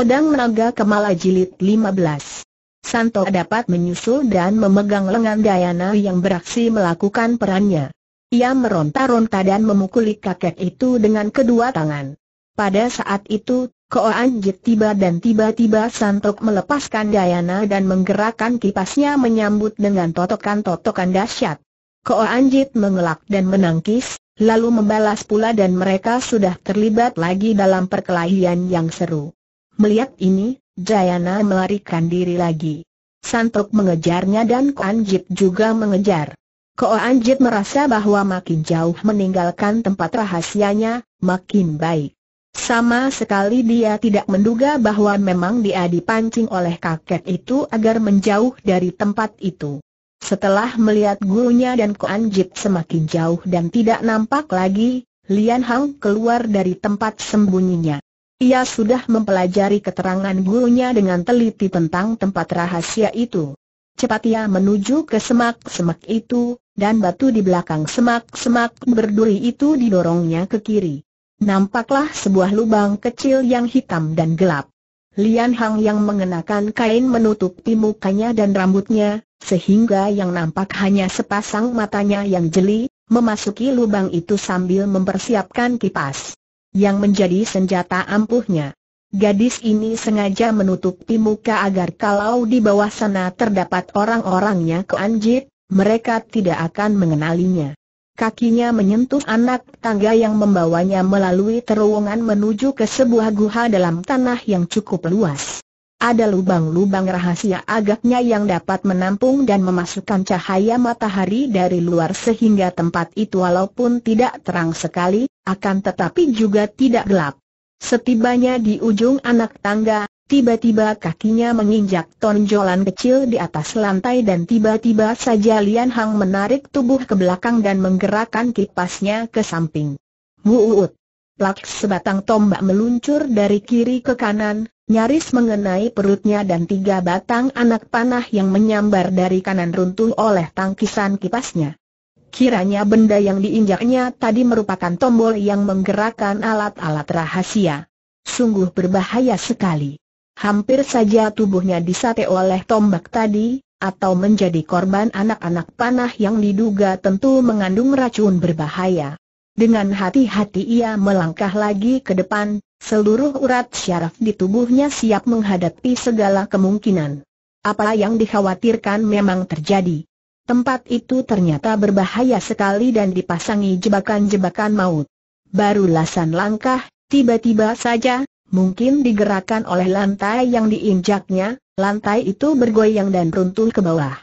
Pedang Naga Kemala Jilid 15 Santo dapat menyusul dan memegang lengan Dayana yang beraksi melakukan perannya. Ia meronta-ronta dan memukuli kakek itu dengan kedua tangan. Pada saat itu, Ko Anjit tiba dan tiba-tiba Santok melepaskan Dayana dan menggerakkan kipasnya menyambut dengan totokan-totokan dahsyat. Ko Anjit mengelak dan menangkis, lalu membalas pula dan mereka sudah terlibat lagi dalam perkelahian yang seru. Melihat ini, Jayana melarikan diri lagi. Santok mengejarnya dan Koanjit juga mengejar. Koanjit merasa bahwa makin jauh meninggalkan tempat rahasianya, makin baik. Sama sekali dia tidak menduga bahwa memang dia dipancing oleh kakek itu agar menjauh dari tempat itu. Setelah melihat gurunya dan Koanjit semakin jauh dan tidak nampak lagi, Lian Hang keluar dari tempat sembunyinya. Ia sudah mempelajari keterangan gurunya dengan teliti tentang tempat rahasia itu. Cepat ia menuju ke semak-semak itu, dan batu di belakang semak-semak berduri itu didorongnya ke kiri. Nampaklah sebuah lubang kecil yang hitam dan gelap. Lian Hang yang mengenakan kain menutupi mukanya dan rambutnya, sehingga yang nampak hanya sepasang matanya yang jeli, memasuki lubang itu sambil mempersiapkan kipas yang menjadi senjata ampuhnya. Gadis ini sengaja menutupi muka agar kalau di bawah sana terdapat orang-orangnya ke mereka tidak akan mengenalinya. Kakinya menyentuh anak tangga yang membawanya melalui terowongan menuju ke sebuah guha dalam tanah yang cukup luas. Ada lubang-lubang rahasia agaknya yang dapat menampung dan memasukkan cahaya matahari dari luar sehingga tempat itu walaupun tidak terang sekali, akan tetapi juga tidak gelap. Setibanya di ujung anak tangga, tiba-tiba kakinya menginjak tonjolan kecil di atas lantai dan tiba-tiba saja Lian Hang menarik tubuh ke belakang dan menggerakkan kipasnya ke samping. Wuut! Plak sebatang tombak meluncur dari kiri ke kanan, nyaris mengenai perutnya dan tiga batang anak panah yang menyambar dari kanan runtuh oleh tangkisan kipasnya. Kiranya benda yang diinjaknya tadi merupakan tombol yang menggerakkan alat-alat rahasia. Sungguh berbahaya sekali. Hampir saja tubuhnya disate oleh tombak tadi, atau menjadi korban anak-anak panah yang diduga tentu mengandung racun berbahaya. Dengan hati-hati ia melangkah lagi ke depan, Seluruh urat syaraf di tubuhnya siap menghadapi segala kemungkinan. Apa yang dikhawatirkan memang terjadi. Tempat itu ternyata berbahaya sekali dan dipasangi jebakan-jebakan maut. Baru lasan langkah, tiba-tiba saja, mungkin digerakkan oleh lantai yang diinjaknya, lantai itu bergoyang dan runtuh ke bawah.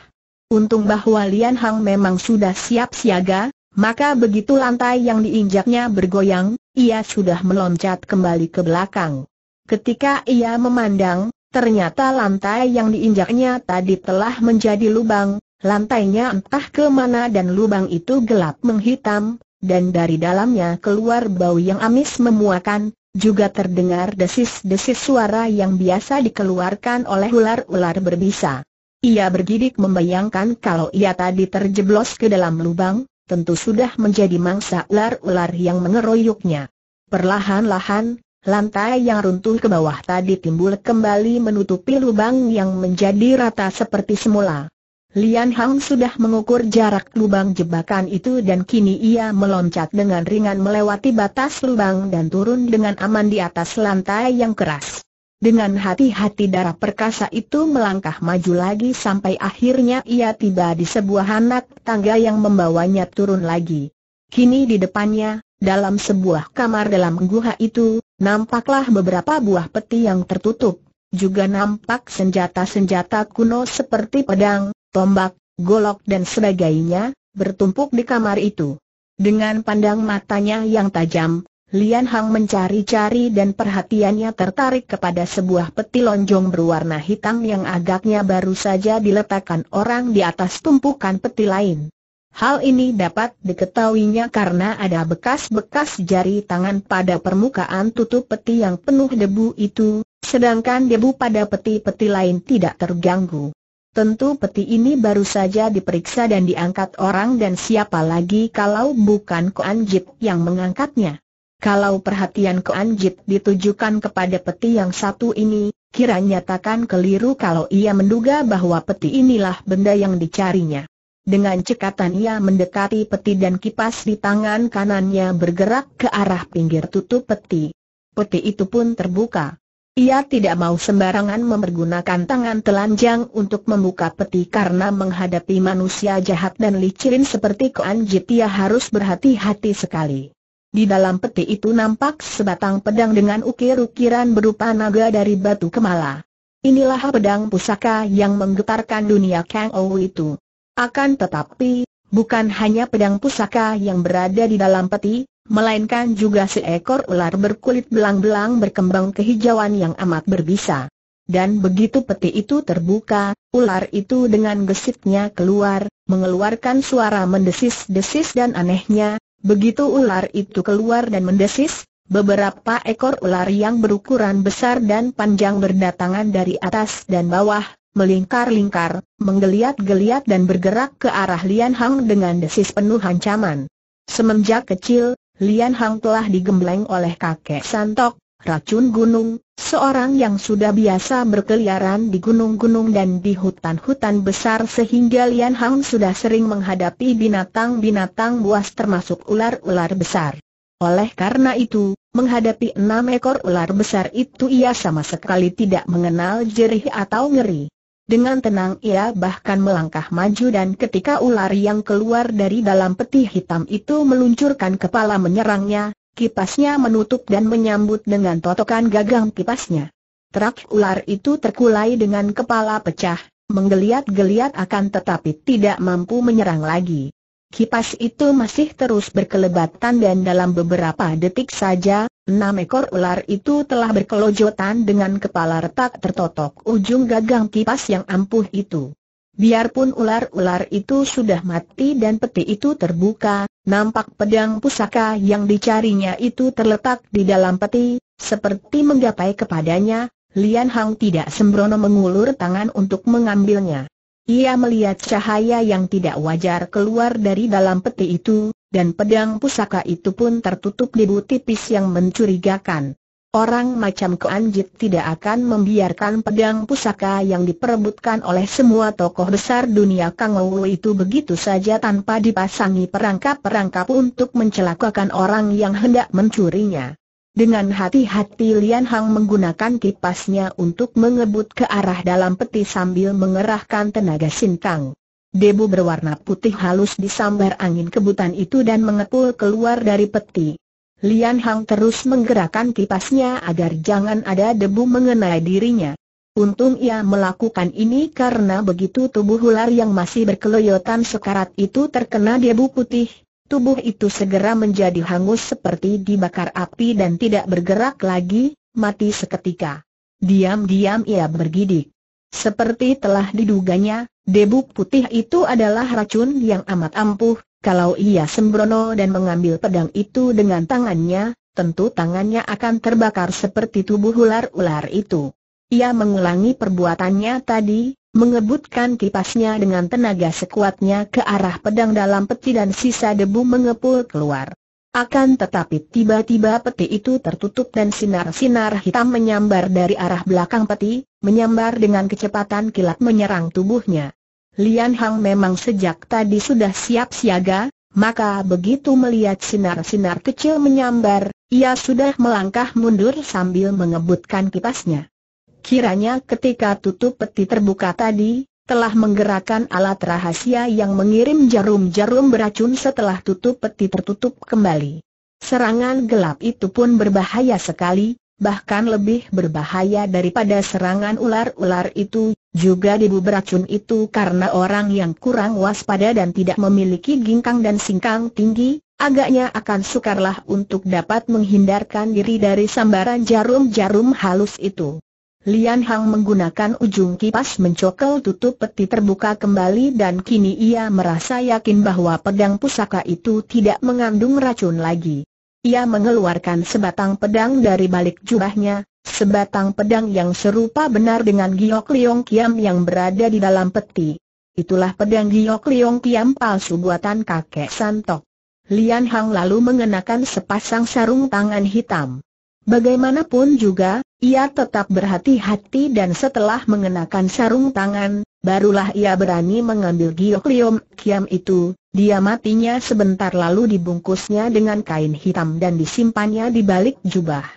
Untung bahwa Lian Hang memang sudah siap siaga, maka begitu lantai yang diinjaknya bergoyang, ia sudah meloncat kembali ke belakang. Ketika ia memandang, ternyata lantai yang diinjaknya tadi telah menjadi lubang, lantainya entah kemana dan lubang itu gelap menghitam, dan dari dalamnya keluar bau yang amis memuakan, juga terdengar desis-desis suara yang biasa dikeluarkan oleh ular-ular berbisa. Ia bergidik membayangkan kalau ia tadi terjeblos ke dalam lubang, tentu sudah menjadi mangsa ular-ular yang mengeroyoknya. Perlahan-lahan, lantai yang runtuh ke bawah tadi timbul kembali menutupi lubang yang menjadi rata seperti semula. Lian Hang sudah mengukur jarak lubang jebakan itu dan kini ia meloncat dengan ringan melewati batas lubang dan turun dengan aman di atas lantai yang keras. Dengan hati-hati darah perkasa itu melangkah maju lagi sampai akhirnya ia tiba di sebuah anak tangga yang membawanya turun lagi. Kini di depannya, dalam sebuah kamar dalam guha itu, nampaklah beberapa buah peti yang tertutup. Juga nampak senjata-senjata kuno seperti pedang, tombak, golok dan sebagainya, bertumpuk di kamar itu. Dengan pandang matanya yang tajam, Lian Hang mencari-cari dan perhatiannya tertarik kepada sebuah peti lonjong berwarna hitam yang agaknya baru saja diletakkan orang di atas tumpukan peti lain. Hal ini dapat diketahuinya karena ada bekas-bekas jari tangan pada permukaan tutup peti yang penuh debu itu, sedangkan debu pada peti-peti lain tidak terganggu. Tentu peti ini baru saja diperiksa dan diangkat orang dan siapa lagi kalau bukan Koan Jip yang mengangkatnya. Kalau perhatian ke Anjit ditujukan kepada peti yang satu ini, kiranya takkan keliru kalau ia menduga bahwa peti inilah benda yang dicarinya. Dengan cekatan ia mendekati peti dan kipas di tangan kanannya bergerak ke arah pinggir tutup peti. Peti itu pun terbuka. Ia tidak mau sembarangan mempergunakan tangan telanjang untuk membuka peti karena menghadapi manusia jahat dan licin seperti Koan Jit ia harus berhati-hati sekali. Di dalam peti itu nampak sebatang pedang dengan ukir-ukiran berupa naga dari batu kemala. Inilah pedang pusaka yang menggetarkan dunia Kang Ou itu. Akan tetapi, bukan hanya pedang pusaka yang berada di dalam peti, melainkan juga seekor ular berkulit belang-belang berkembang kehijauan yang amat berbisa. Dan begitu peti itu terbuka, ular itu dengan gesitnya keluar, mengeluarkan suara mendesis-desis dan anehnya, Begitu ular itu keluar dan mendesis, beberapa ekor ular yang berukuran besar dan panjang berdatangan dari atas dan bawah, melingkar-lingkar, menggeliat-geliat dan bergerak ke arah Lian Hang dengan desis penuh ancaman. Semenjak kecil, Lian Hang telah digembleng oleh kakek Santok, Racun Gunung, seorang yang sudah biasa berkeliaran di gunung-gunung dan di hutan-hutan besar sehingga Lian Hang sudah sering menghadapi binatang-binatang buas termasuk ular-ular besar. Oleh karena itu, menghadapi enam ekor ular besar itu ia sama sekali tidak mengenal jerih atau ngeri. Dengan tenang ia bahkan melangkah maju dan ketika ular yang keluar dari dalam peti hitam itu meluncurkan kepala menyerangnya, Kipasnya menutup dan menyambut dengan totokan gagang kipasnya. Terak ular itu terkulai dengan kepala pecah, menggeliat-geliat akan tetapi tidak mampu menyerang lagi. Kipas itu masih terus berkelebatan dan dalam beberapa detik saja, enam ekor ular itu telah berkelojotan dengan kepala retak tertotok ujung gagang kipas yang ampuh itu. Biarpun ular-ular itu sudah mati dan peti itu terbuka, nampak pedang pusaka yang dicarinya itu terletak di dalam peti, seperti menggapai kepadanya, Lian Hang tidak sembrono mengulur tangan untuk mengambilnya. Ia melihat cahaya yang tidak wajar keluar dari dalam peti itu, dan pedang pusaka itu pun tertutup debu tipis yang mencurigakan. Orang macam Keanjit tidak akan membiarkan pedang pusaka yang diperebutkan oleh semua tokoh besar dunia Kang itu begitu saja tanpa dipasangi perangkap-perangkap untuk mencelakakan orang yang hendak mencurinya. Dengan hati-hati Lian Hang menggunakan kipasnya untuk mengebut ke arah dalam peti sambil mengerahkan tenaga sintang. Debu berwarna putih halus disambar angin kebutan itu dan mengepul keluar dari peti. Lian Hang terus menggerakkan kipasnya agar jangan ada debu mengenai dirinya. Untung ia melakukan ini karena begitu tubuh ular yang masih berkeloyotan sekarat itu terkena debu putih, tubuh itu segera menjadi hangus seperti dibakar api dan tidak bergerak lagi, mati seketika. Diam-diam ia bergidik. Seperti telah diduganya, debu putih itu adalah racun yang amat ampuh, kalau ia sembrono dan mengambil pedang itu dengan tangannya, tentu tangannya akan terbakar seperti tubuh ular-ular itu. Ia mengulangi perbuatannya tadi, mengebutkan kipasnya dengan tenaga sekuatnya ke arah pedang dalam peti dan sisa debu mengepul keluar. Akan tetapi tiba-tiba peti itu tertutup dan sinar-sinar hitam menyambar dari arah belakang peti, menyambar dengan kecepatan kilat menyerang tubuhnya. Lian Hang memang sejak tadi sudah siap siaga, maka begitu melihat sinar-sinar kecil menyambar, ia sudah melangkah mundur sambil mengebutkan kipasnya. Kiranya ketika tutup peti terbuka tadi, telah menggerakkan alat rahasia yang mengirim jarum-jarum beracun setelah tutup peti tertutup kembali. Serangan gelap itu pun berbahaya sekali, bahkan lebih berbahaya daripada serangan ular-ular itu, juga debu beracun itu karena orang yang kurang waspada dan tidak memiliki gingkang dan singkang tinggi, agaknya akan sukarlah untuk dapat menghindarkan diri dari sambaran jarum-jarum halus itu. Lian Hang menggunakan ujung kipas mencokel tutup peti terbuka kembali dan kini ia merasa yakin bahwa pedang pusaka itu tidak mengandung racun lagi. Ia mengeluarkan sebatang pedang dari balik jubahnya, Sebatang pedang yang serupa benar dengan Giok Liong Kiam yang berada di dalam peti. Itulah pedang Giok Liong Kiam palsu buatan kakek Santok. Lian Hang lalu mengenakan sepasang sarung tangan hitam. Bagaimanapun juga, ia tetap berhati-hati dan setelah mengenakan sarung tangan, barulah ia berani mengambil Giok Liong Kiam itu, dia matinya sebentar lalu dibungkusnya dengan kain hitam dan disimpannya di balik jubah.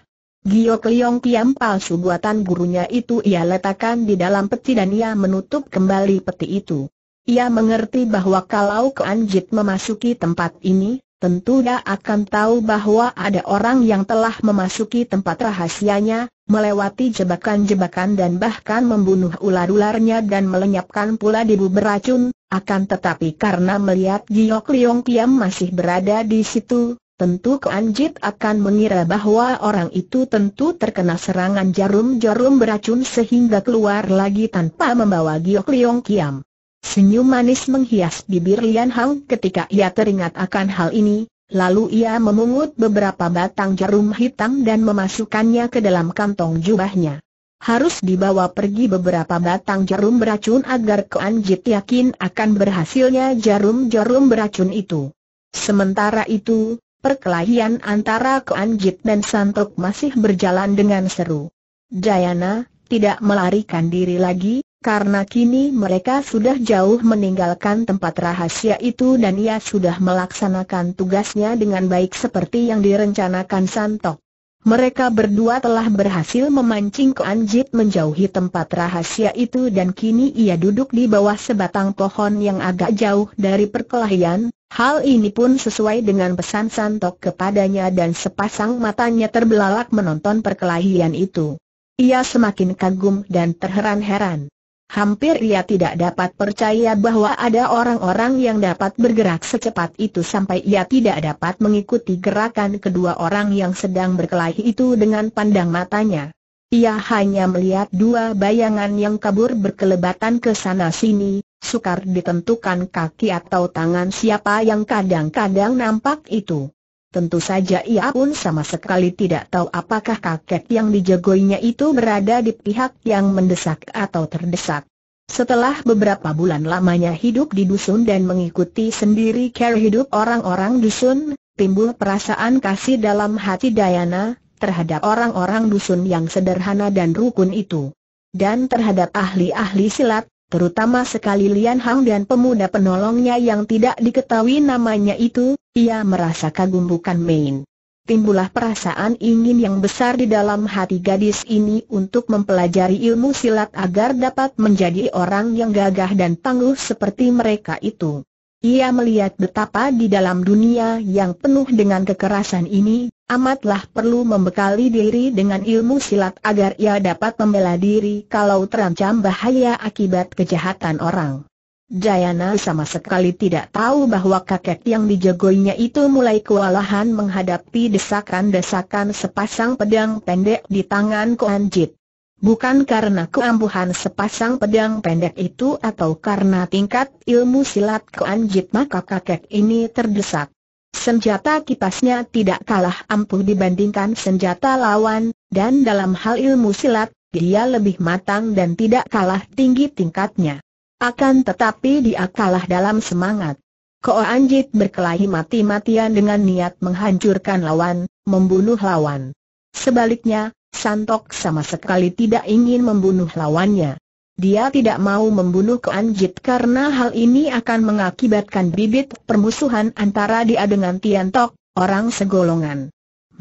Gio Leong Piam palsu buatan gurunya itu ia letakkan di dalam peti dan ia menutup kembali peti itu. Ia mengerti bahwa kalau Keanjit memasuki tempat ini, tentu dia akan tahu bahwa ada orang yang telah memasuki tempat rahasianya, melewati jebakan-jebakan dan bahkan membunuh ular-ularnya dan melenyapkan pula debu beracun, akan tetapi karena melihat Gio Leong Piam masih berada di situ, tentu Keanjit akan mengira bahwa orang itu tentu terkena serangan jarum-jarum beracun sehingga keluar lagi tanpa membawa giok liong kiam. Senyum manis menghias bibir Lian Hang ketika ia teringat akan hal ini, lalu ia memungut beberapa batang jarum hitam dan memasukkannya ke dalam kantong jubahnya. Harus dibawa pergi beberapa batang jarum beracun agar Keanjit yakin akan berhasilnya jarum-jarum beracun itu. Sementara itu, Perkelahian antara Keanjit dan Santok masih berjalan dengan seru. Jayana tidak melarikan diri lagi, karena kini mereka sudah jauh meninggalkan tempat rahasia itu dan ia sudah melaksanakan tugasnya dengan baik seperti yang direncanakan Santok. Mereka berdua telah berhasil memancing Keanjit menjauhi tempat rahasia itu dan kini ia duduk di bawah sebatang pohon yang agak jauh dari perkelahian, Hal ini pun sesuai dengan pesan Santok kepadanya dan sepasang matanya terbelalak menonton perkelahian itu. Ia semakin kagum dan terheran-heran. Hampir ia tidak dapat percaya bahwa ada orang-orang yang dapat bergerak secepat itu sampai ia tidak dapat mengikuti gerakan kedua orang yang sedang berkelahi itu dengan pandang matanya. Ia hanya melihat dua bayangan yang kabur berkelebatan ke sana-sini, sukar ditentukan kaki atau tangan siapa yang kadang-kadang nampak itu. Tentu saja ia pun sama sekali tidak tahu apakah kakek yang dijagoinya itu berada di pihak yang mendesak atau terdesak. Setelah beberapa bulan lamanya hidup di dusun dan mengikuti sendiri cara hidup orang-orang dusun, timbul perasaan kasih dalam hati Dayana, terhadap orang-orang dusun yang sederhana dan rukun itu. Dan terhadap ahli-ahli silat, terutama sekali Lian Hang dan pemuda penolongnya yang tidak diketahui namanya itu, ia merasa kagum bukan main. Timbulah perasaan ingin yang besar di dalam hati gadis ini untuk mempelajari ilmu silat agar dapat menjadi orang yang gagah dan tangguh seperti mereka itu. Ia melihat betapa di dalam dunia yang penuh dengan kekerasan ini, amatlah perlu membekali diri dengan ilmu silat agar ia dapat membela diri kalau terancam bahaya akibat kejahatan orang. Jayana sama sekali tidak tahu bahwa kakek yang dijagoinya itu mulai kewalahan menghadapi desakan-desakan sepasang pedang pendek di tangan Koanjit bukan karena keampuhan sepasang pedang pendek itu atau karena tingkat ilmu silat keanjit maka kakek ini terdesak. Senjata kipasnya tidak kalah ampuh dibandingkan senjata lawan, dan dalam hal ilmu silat, dia lebih matang dan tidak kalah tinggi tingkatnya. Akan tetapi dia kalah dalam semangat. Ko Anjit berkelahi mati-matian dengan niat menghancurkan lawan, membunuh lawan. Sebaliknya, Santok sama sekali tidak ingin membunuh lawannya. Dia tidak mau membunuh Keanjit karena hal ini akan mengakibatkan bibit permusuhan antara dia dengan Tiantok, orang segolongan.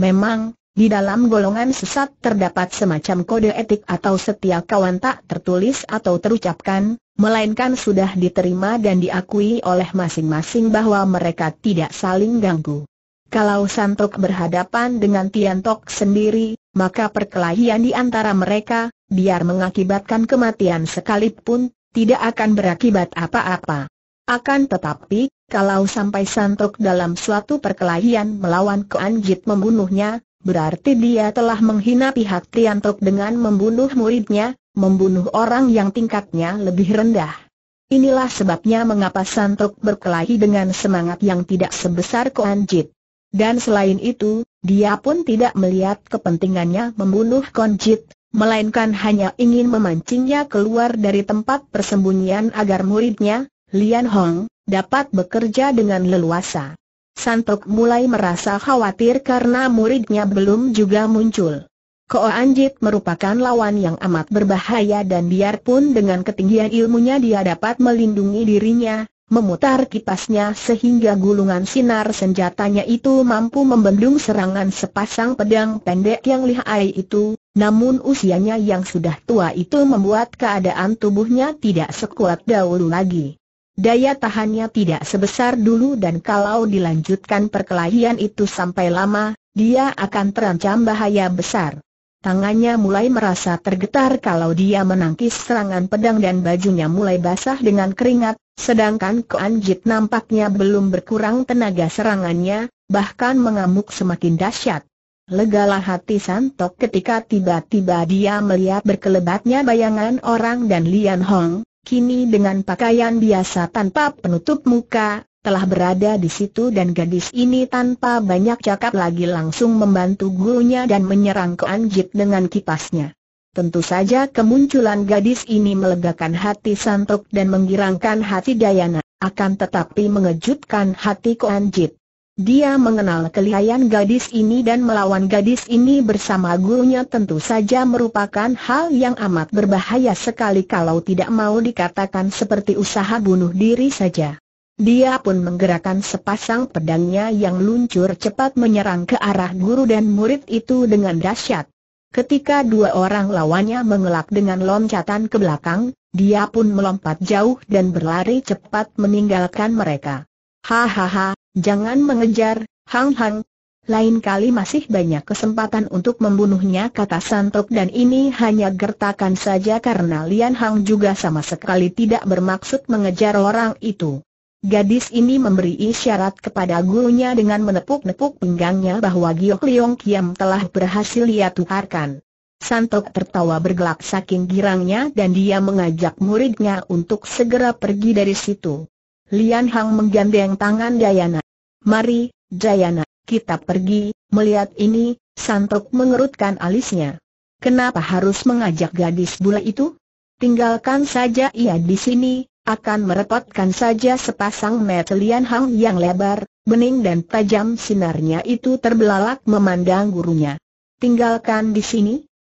Memang, di dalam golongan sesat terdapat semacam kode etik atau setia kawan tak tertulis atau terucapkan, melainkan sudah diterima dan diakui oleh masing-masing bahwa mereka tidak saling ganggu. Kalau Santok berhadapan dengan Tiantok sendiri, maka perkelahian di antara mereka, biar mengakibatkan kematian sekalipun, tidak akan berakibat apa-apa. Akan tetapi, kalau sampai Santok dalam suatu perkelahian melawan Keanjit membunuhnya, berarti dia telah menghina pihak Tiantok dengan membunuh muridnya, membunuh orang yang tingkatnya lebih rendah. Inilah sebabnya mengapa Santok berkelahi dengan semangat yang tidak sebesar Keanjit. Dan selain itu, dia pun tidak melihat kepentingannya membunuh Konjit, melainkan hanya ingin memancingnya keluar dari tempat persembunyian agar muridnya, Lian Hong, dapat bekerja dengan leluasa. Santok mulai merasa khawatir karena muridnya belum juga muncul. Ko Anjit merupakan lawan yang amat berbahaya dan biarpun dengan ketinggian ilmunya dia dapat melindungi dirinya, memutar kipasnya sehingga gulungan sinar senjatanya itu mampu membendung serangan sepasang pedang pendek yang lihai itu, namun usianya yang sudah tua itu membuat keadaan tubuhnya tidak sekuat dahulu lagi. Daya tahannya tidak sebesar dulu dan kalau dilanjutkan perkelahian itu sampai lama, dia akan terancam bahaya besar. Tangannya mulai merasa tergetar kalau dia menangkis serangan pedang dan bajunya mulai basah dengan keringat, sedangkan Koan Jit nampaknya belum berkurang tenaga serangannya, bahkan mengamuk semakin dahsyat. Legalah hati Santok ketika tiba-tiba dia melihat berkelebatnya bayangan orang dan Lian Hong, kini dengan pakaian biasa tanpa penutup muka, telah berada di situ dan gadis ini tanpa banyak cakap lagi langsung membantu gurunya dan menyerang ke Anjit dengan kipasnya. Tentu saja kemunculan gadis ini melegakan hati Santok dan menggirangkan hati Dayana, akan tetapi mengejutkan hati ke Anjit. Dia mengenal kelihayan gadis ini dan melawan gadis ini bersama gurunya tentu saja merupakan hal yang amat berbahaya sekali kalau tidak mau dikatakan seperti usaha bunuh diri saja. Dia pun menggerakkan sepasang pedangnya yang luncur cepat menyerang ke arah guru dan murid itu dengan dahsyat. Ketika dua orang lawannya mengelak dengan loncatan ke belakang, dia pun melompat jauh dan berlari cepat meninggalkan mereka. Hahaha, jangan mengejar, Hang Hang. Lain kali masih banyak kesempatan untuk membunuhnya kata Santok dan ini hanya gertakan saja karena Lian Hang juga sama sekali tidak bermaksud mengejar orang itu. Gadis ini memberi isyarat kepada gurunya dengan menepuk-nepuk pinggangnya bahwa Giok Leong Kiam telah berhasil ia tukarkan. Santok tertawa bergelak saking girangnya dan dia mengajak muridnya untuk segera pergi dari situ. Lian Hang menggandeng tangan Dayana. Mari, Dayana, kita pergi, melihat ini, Santok mengerutkan alisnya. Kenapa harus mengajak gadis bule itu? Tinggalkan saja ia di sini, akan merepotkan saja sepasang mata Lian Hang yang lebar, bening dan tajam sinarnya itu terbelalak memandang gurunya. Tinggalkan di sini?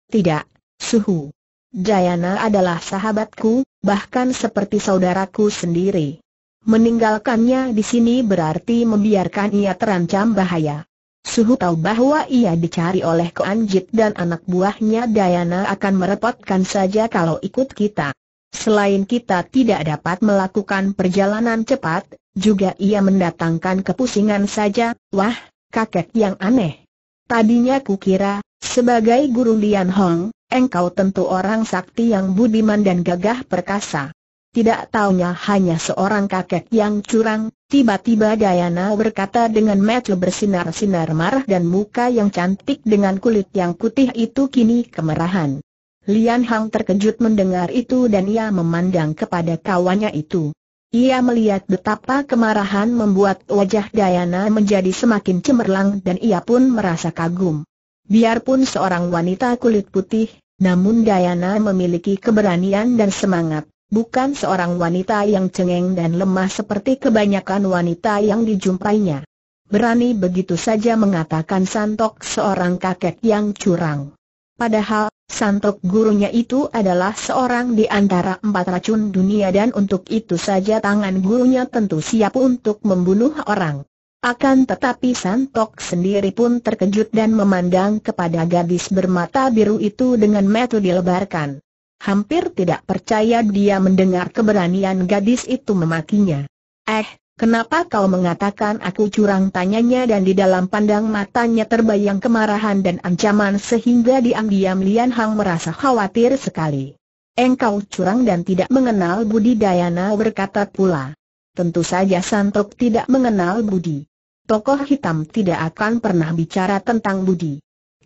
Tidak, suhu. Jayana adalah sahabatku, bahkan seperti saudaraku sendiri. Meninggalkannya di sini berarti membiarkan ia terancam bahaya. Suhu tahu bahwa ia dicari oleh Koanjit dan anak buahnya Dayana akan merepotkan saja kalau ikut kita. Selain kita tidak dapat melakukan perjalanan cepat, juga ia mendatangkan kepusingan saja, wah, kakek yang aneh. Tadinya kukira, sebagai guru Lian Hong, engkau tentu orang sakti yang budiman dan gagah perkasa. Tidak taunya hanya seorang kakek yang curang, tiba-tiba Dayana berkata dengan mata bersinar-sinar marah dan muka yang cantik dengan kulit yang putih itu kini kemerahan. Lian Hang terkejut mendengar itu dan ia memandang kepada kawannya itu. Ia melihat betapa kemarahan membuat wajah Dayana menjadi semakin cemerlang dan ia pun merasa kagum. Biarpun seorang wanita kulit putih, namun Dayana memiliki keberanian dan semangat, bukan seorang wanita yang cengeng dan lemah seperti kebanyakan wanita yang dijumpainya. Berani begitu saja mengatakan Santok seorang kakek yang curang. Padahal, Santok gurunya itu adalah seorang di antara empat racun dunia dan untuk itu saja tangan gurunya tentu siap untuk membunuh orang. Akan tetapi Santok sendiri pun terkejut dan memandang kepada gadis bermata biru itu dengan mata dilebarkan. Hampir tidak percaya dia mendengar keberanian gadis itu memakinya. Eh, Kenapa kau mengatakan aku curang tanyanya dan di dalam pandang matanya terbayang kemarahan dan ancaman sehingga diam-diam Lian Hang merasa khawatir sekali. Engkau curang dan tidak mengenal Budi Dayana berkata pula. Tentu saja Santok tidak mengenal Budi. Tokoh hitam tidak akan pernah bicara tentang Budi.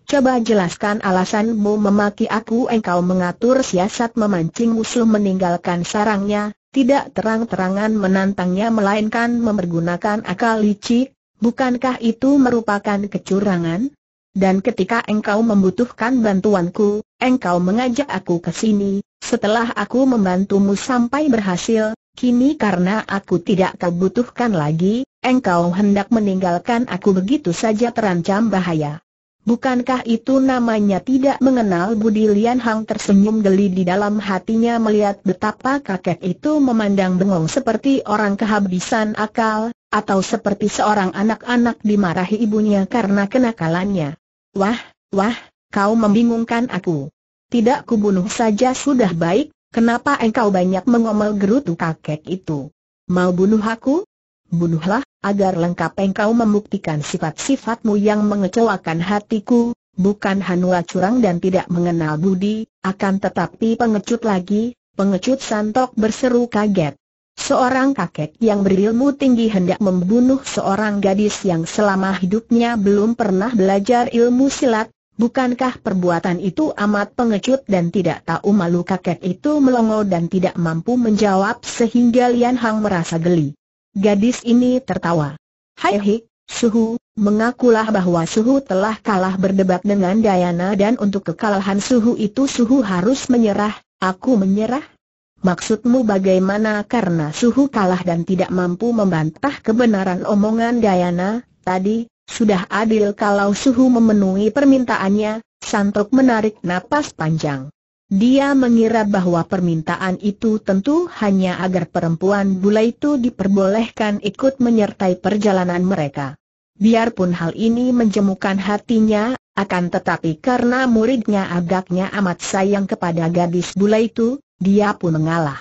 Coba jelaskan alasanmu memaki aku engkau mengatur siasat memancing musuh meninggalkan sarangnya, tidak terang-terangan menantangnya melainkan memergunakan akal licik, bukankah itu merupakan kecurangan? Dan ketika engkau membutuhkan bantuanku, engkau mengajak aku ke sini, setelah aku membantumu sampai berhasil, kini karena aku tidak kau butuhkan lagi, engkau hendak meninggalkan aku begitu saja terancam bahaya. Bukankah itu namanya tidak mengenal Budi Lian Hang tersenyum geli di dalam hatinya melihat betapa kakek itu memandang bengong seperti orang kehabisan akal, atau seperti seorang anak-anak dimarahi ibunya karena kenakalannya. Wah, wah, kau membingungkan aku. Tidak kubunuh saja sudah baik, kenapa engkau banyak mengomel gerutu kakek itu? Mau bunuh aku? bunuhlah, agar lengkap engkau membuktikan sifat-sifatmu yang mengecewakan hatiku, bukan Hanua curang dan tidak mengenal budi, akan tetapi pengecut lagi, pengecut santok berseru kaget. Seorang kakek yang berilmu tinggi hendak membunuh seorang gadis yang selama hidupnya belum pernah belajar ilmu silat, bukankah perbuatan itu amat pengecut dan tidak tahu malu kakek itu melongo dan tidak mampu menjawab sehingga Lian Hang merasa geli. Gadis ini tertawa. Hai hik, Suhu, mengakulah bahwa Suhu telah kalah berdebat dengan Dayana dan untuk kekalahan Suhu itu Suhu harus menyerah, aku menyerah? Maksudmu bagaimana karena Suhu kalah dan tidak mampu membantah kebenaran omongan Dayana, tadi, sudah adil kalau Suhu memenuhi permintaannya, santok menarik napas panjang. Dia mengira bahwa permintaan itu tentu hanya agar perempuan bule itu diperbolehkan ikut menyertai perjalanan mereka. Biarpun hal ini menjemukan hatinya, akan tetapi karena muridnya agaknya amat sayang kepada gadis bule itu, dia pun mengalah.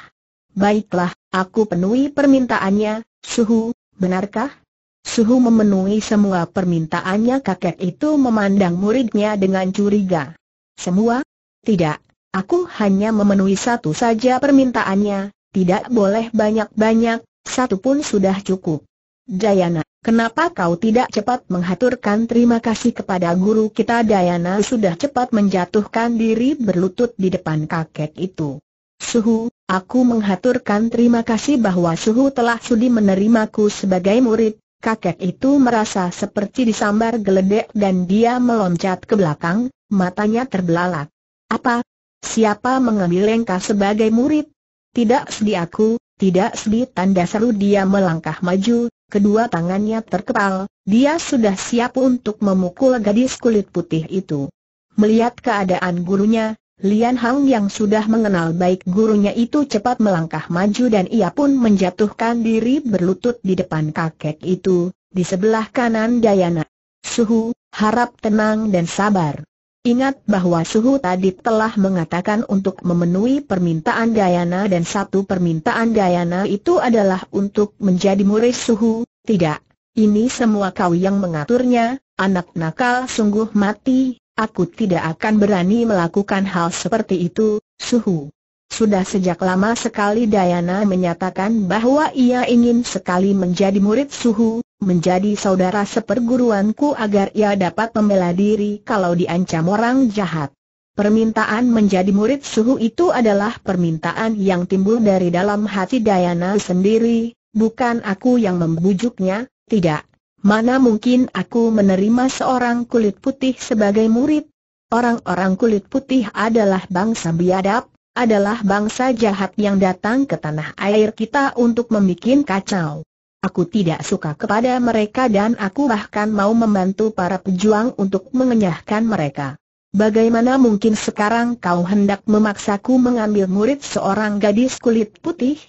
Baiklah, aku penuhi permintaannya, Suhu, benarkah? Suhu memenuhi semua permintaannya kakek itu memandang muridnya dengan curiga. Semua? Tidak, Aku hanya memenuhi satu saja permintaannya, tidak boleh banyak-banyak, satu pun sudah cukup. Dayana, kenapa kau tidak cepat menghaturkan terima kasih kepada guru kita Dayana sudah cepat menjatuhkan diri berlutut di depan kakek itu. Suhu, aku menghaturkan terima kasih bahwa Suhu telah sudi menerimaku sebagai murid, kakek itu merasa seperti disambar geledek dan dia meloncat ke belakang, matanya terbelalak. Apa, Siapa mengambil lengkah sebagai murid? Tidak sedih aku, tidak sedih tanda seru dia melangkah maju, kedua tangannya terkepal, dia sudah siap untuk memukul gadis kulit putih itu. Melihat keadaan gurunya, Lian Hang yang sudah mengenal baik gurunya itu cepat melangkah maju dan ia pun menjatuhkan diri berlutut di depan kakek itu, di sebelah kanan Dayana. Suhu, harap tenang dan sabar. Ingat bahwa Suhu tadi telah mengatakan untuk memenuhi permintaan Dayana dan satu permintaan Dayana itu adalah untuk menjadi murid Suhu, tidak. Ini semua kau yang mengaturnya, anak nakal sungguh mati, aku tidak akan berani melakukan hal seperti itu, Suhu. Sudah sejak lama sekali Dayana menyatakan bahwa ia ingin sekali menjadi murid Suhu, menjadi saudara seperguruanku agar ia dapat membela diri kalau diancam orang jahat. Permintaan menjadi murid suhu itu adalah permintaan yang timbul dari dalam hati Dayana sendiri, bukan aku yang membujuknya, tidak. Mana mungkin aku menerima seorang kulit putih sebagai murid? Orang-orang kulit putih adalah bangsa biadab, adalah bangsa jahat yang datang ke tanah air kita untuk membuat kacau. Aku tidak suka kepada mereka dan aku bahkan mau membantu para pejuang untuk mengenyahkan mereka. Bagaimana mungkin sekarang kau hendak memaksaku mengambil murid seorang gadis kulit putih?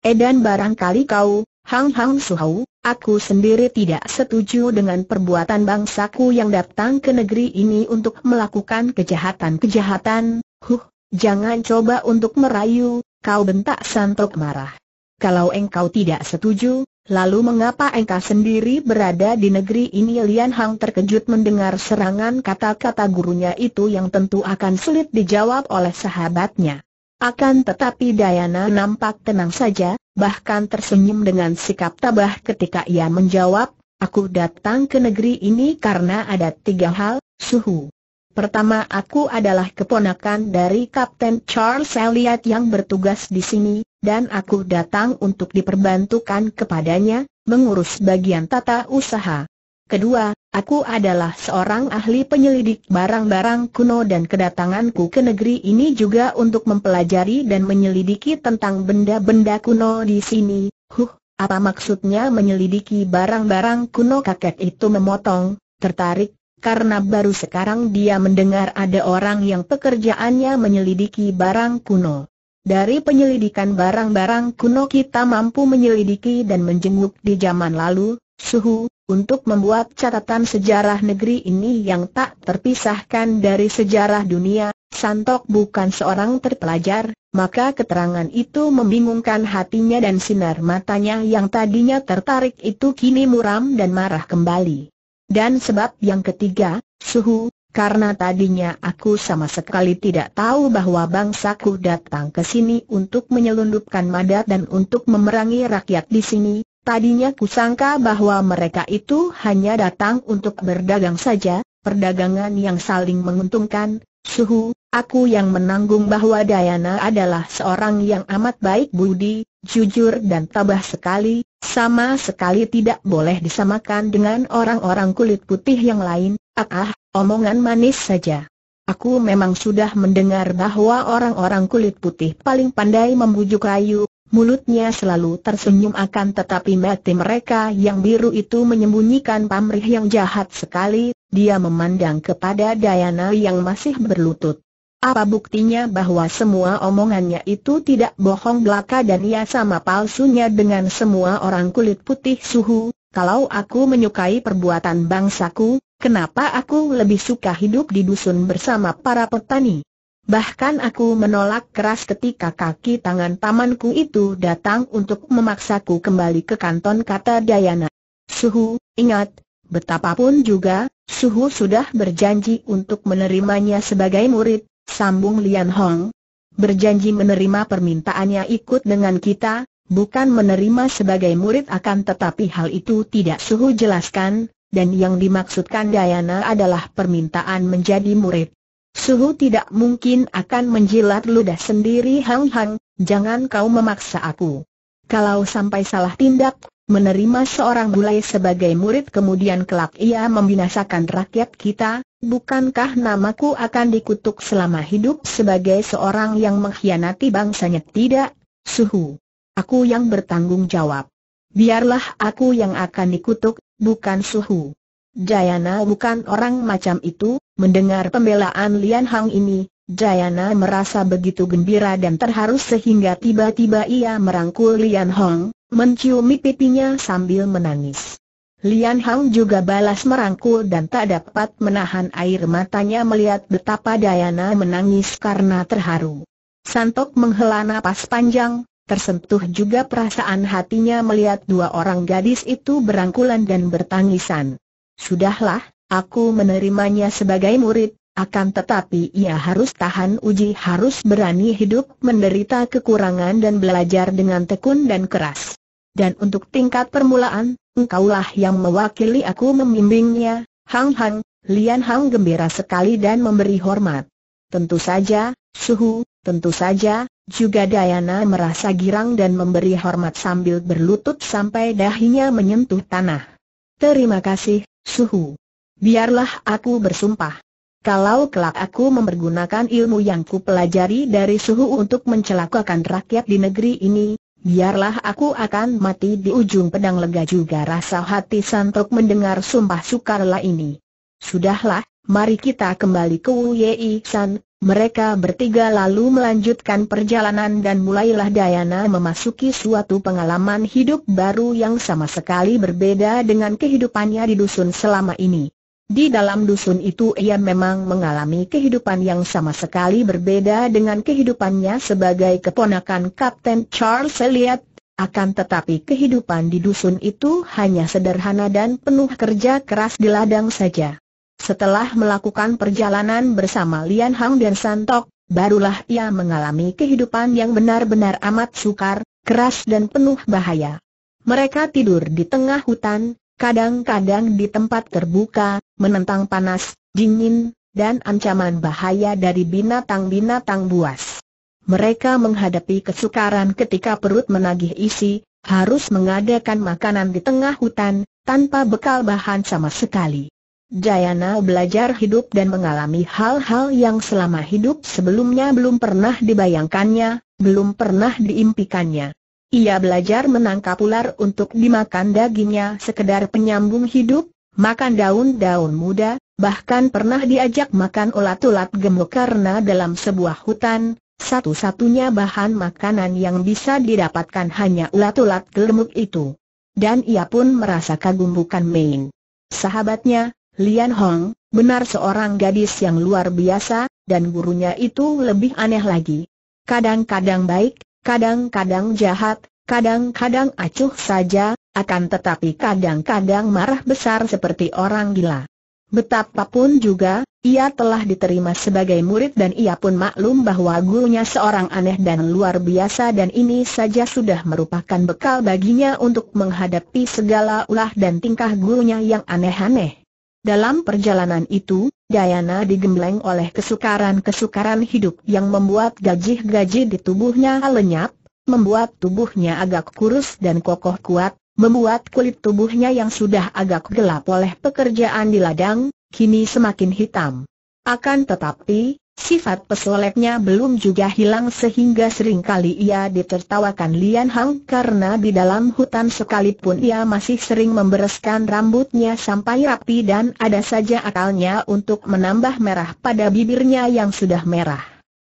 Edan eh, barangkali kau, Hang Hang Suhau, aku sendiri tidak setuju dengan perbuatan bangsaku yang datang ke negeri ini untuk melakukan kejahatan-kejahatan, huh, jangan coba untuk merayu, kau bentak Santok marah. Kalau engkau tidak setuju, Lalu mengapa engkau sendiri berada di negeri ini? Lian Hang terkejut mendengar serangan kata-kata gurunya itu yang tentu akan sulit dijawab oleh sahabatnya. Akan tetapi Dayana nampak tenang saja, bahkan tersenyum dengan sikap tabah ketika ia menjawab, Aku datang ke negeri ini karena ada tiga hal, suhu. Pertama aku adalah keponakan dari Kapten Charles Elliot yang bertugas di sini, dan aku datang untuk diperbantukan kepadanya, mengurus bagian tata usaha. Kedua, aku adalah seorang ahli penyelidik barang-barang kuno dan kedatanganku ke negeri ini juga untuk mempelajari dan menyelidiki tentang benda-benda kuno di sini. Huh, apa maksudnya menyelidiki barang-barang kuno kakek itu memotong, tertarik, karena baru sekarang dia mendengar ada orang yang pekerjaannya menyelidiki barang kuno. Dari penyelidikan barang-barang kuno kita mampu menyelidiki dan menjenguk di zaman lalu, suhu, untuk membuat catatan sejarah negeri ini yang tak terpisahkan dari sejarah dunia, Santok bukan seorang terpelajar, maka keterangan itu membingungkan hatinya dan sinar matanya yang tadinya tertarik itu kini muram dan marah kembali. Dan sebab yang ketiga, Suhu, karena tadinya aku sama sekali tidak tahu bahwa bangsaku datang ke sini untuk menyelundupkan madat dan untuk memerangi rakyat di sini, tadinya kusangka bahwa mereka itu hanya datang untuk berdagang saja, perdagangan yang saling menguntungkan, suhu, aku yang menanggung bahwa Dayana adalah seorang yang amat baik budi, jujur dan tabah sekali, sama sekali tidak boleh disamakan dengan orang-orang kulit putih yang lain, ah, ah Omongan manis saja. Aku memang sudah mendengar bahwa orang-orang kulit putih paling pandai membujuk rayu, mulutnya selalu tersenyum akan tetapi mati mereka yang biru itu menyembunyikan pamrih yang jahat sekali, dia memandang kepada Dayana yang masih berlutut. Apa buktinya bahwa semua omongannya itu tidak bohong belaka dan ia sama palsunya dengan semua orang kulit putih suhu, kalau aku menyukai perbuatan bangsaku, Kenapa aku lebih suka hidup di dusun bersama para petani? Bahkan aku menolak keras ketika kaki tangan pamanku itu datang untuk memaksaku kembali ke kanton kata Dayana. Suhu, ingat, betapapun juga, Suhu sudah berjanji untuk menerimanya sebagai murid, sambung Lian Hong. Berjanji menerima permintaannya ikut dengan kita, bukan menerima sebagai murid akan tetapi hal itu tidak Suhu jelaskan, dan yang dimaksudkan Dayana adalah permintaan menjadi murid. Suhu tidak mungkin akan menjilat ludah sendiri Hang Hang, jangan kau memaksa aku. Kalau sampai salah tindak, menerima seorang bulai sebagai murid kemudian kelak ia membinasakan rakyat kita, bukankah namaku akan dikutuk selama hidup sebagai seorang yang mengkhianati bangsanya? Tidak, Suhu. Aku yang bertanggung jawab. Biarlah aku yang akan dikutuk, bukan suhu. Jayana bukan orang macam itu, mendengar pembelaan Lian Hang ini, Jayana merasa begitu gembira dan terharu sehingga tiba-tiba ia merangkul Lian Hang, menciumi pipinya sambil menangis. Lian Hang juga balas merangkul dan tak dapat menahan air matanya melihat betapa Jayana menangis karena terharu. Santok menghela napas panjang, Tersentuh juga perasaan hatinya melihat dua orang gadis itu berangkulan dan bertangisan. Sudahlah, aku menerimanya sebagai murid, akan tetapi ia harus tahan uji harus berani hidup menderita kekurangan dan belajar dengan tekun dan keras. Dan untuk tingkat permulaan, engkaulah yang mewakili aku membimbingnya, Hang Hang, Lian Hang gembira sekali dan memberi hormat. Tentu saja, Suhu, Tentu saja, juga Dayana merasa girang dan memberi hormat sambil berlutut sampai dahinya menyentuh tanah. Terima kasih, Suhu. Biarlah aku bersumpah. Kalau kelak aku mempergunakan ilmu yang kupelajari dari Suhu untuk mencelakakan rakyat di negeri ini, biarlah aku akan mati di ujung pedang lega juga rasa hati Santok mendengar sumpah sukarlah ini. Sudahlah, mari kita kembali ke Wu Yei San, mereka bertiga lalu melanjutkan perjalanan dan mulailah Dayana memasuki suatu pengalaman hidup baru yang sama sekali berbeda dengan kehidupannya di dusun selama ini. Di dalam dusun itu ia memang mengalami kehidupan yang sama sekali berbeda dengan kehidupannya sebagai keponakan Kapten Charles Elliot, akan tetapi kehidupan di dusun itu hanya sederhana dan penuh kerja keras di ladang saja. Setelah melakukan perjalanan bersama Lian Hang dan Santok, barulah ia mengalami kehidupan yang benar-benar amat sukar, keras dan penuh bahaya. Mereka tidur di tengah hutan, kadang-kadang di tempat terbuka, menentang panas, dingin, dan ancaman bahaya dari binatang-binatang buas. Mereka menghadapi kesukaran ketika perut menagih isi, harus mengadakan makanan di tengah hutan, tanpa bekal bahan sama sekali. Jayana belajar hidup dan mengalami hal-hal yang selama hidup sebelumnya belum pernah dibayangkannya, belum pernah diimpikannya. Ia belajar menangkap ular untuk dimakan dagingnya sekedar penyambung hidup, makan daun-daun muda, bahkan pernah diajak makan ulat-ulat gemuk karena dalam sebuah hutan, satu-satunya bahan makanan yang bisa didapatkan hanya ulat-ulat gemuk itu. Dan ia pun merasa kagum bukan main. Sahabatnya, Lian Hong, benar seorang gadis yang luar biasa, dan gurunya itu lebih aneh lagi. Kadang-kadang baik, kadang-kadang jahat, kadang-kadang acuh saja, akan tetapi kadang-kadang marah besar seperti orang gila. Betapapun juga, ia telah diterima sebagai murid dan ia pun maklum bahwa gurunya seorang aneh dan luar biasa dan ini saja sudah merupakan bekal baginya untuk menghadapi segala ulah dan tingkah gurunya yang aneh-aneh. Dalam perjalanan itu, Dayana digembleng oleh kesukaran-kesukaran hidup yang membuat gaji-gaji di tubuhnya lenyap, membuat tubuhnya agak kurus dan kokoh kuat, membuat kulit tubuhnya yang sudah agak gelap oleh pekerjaan di ladang, kini semakin hitam. Akan tetapi, Sifat pesoleknya belum juga hilang sehingga sering kali ia ditertawakan Lian Hang karena di dalam hutan sekalipun ia masih sering membereskan rambutnya sampai rapi dan ada saja akalnya untuk menambah merah pada bibirnya yang sudah merah.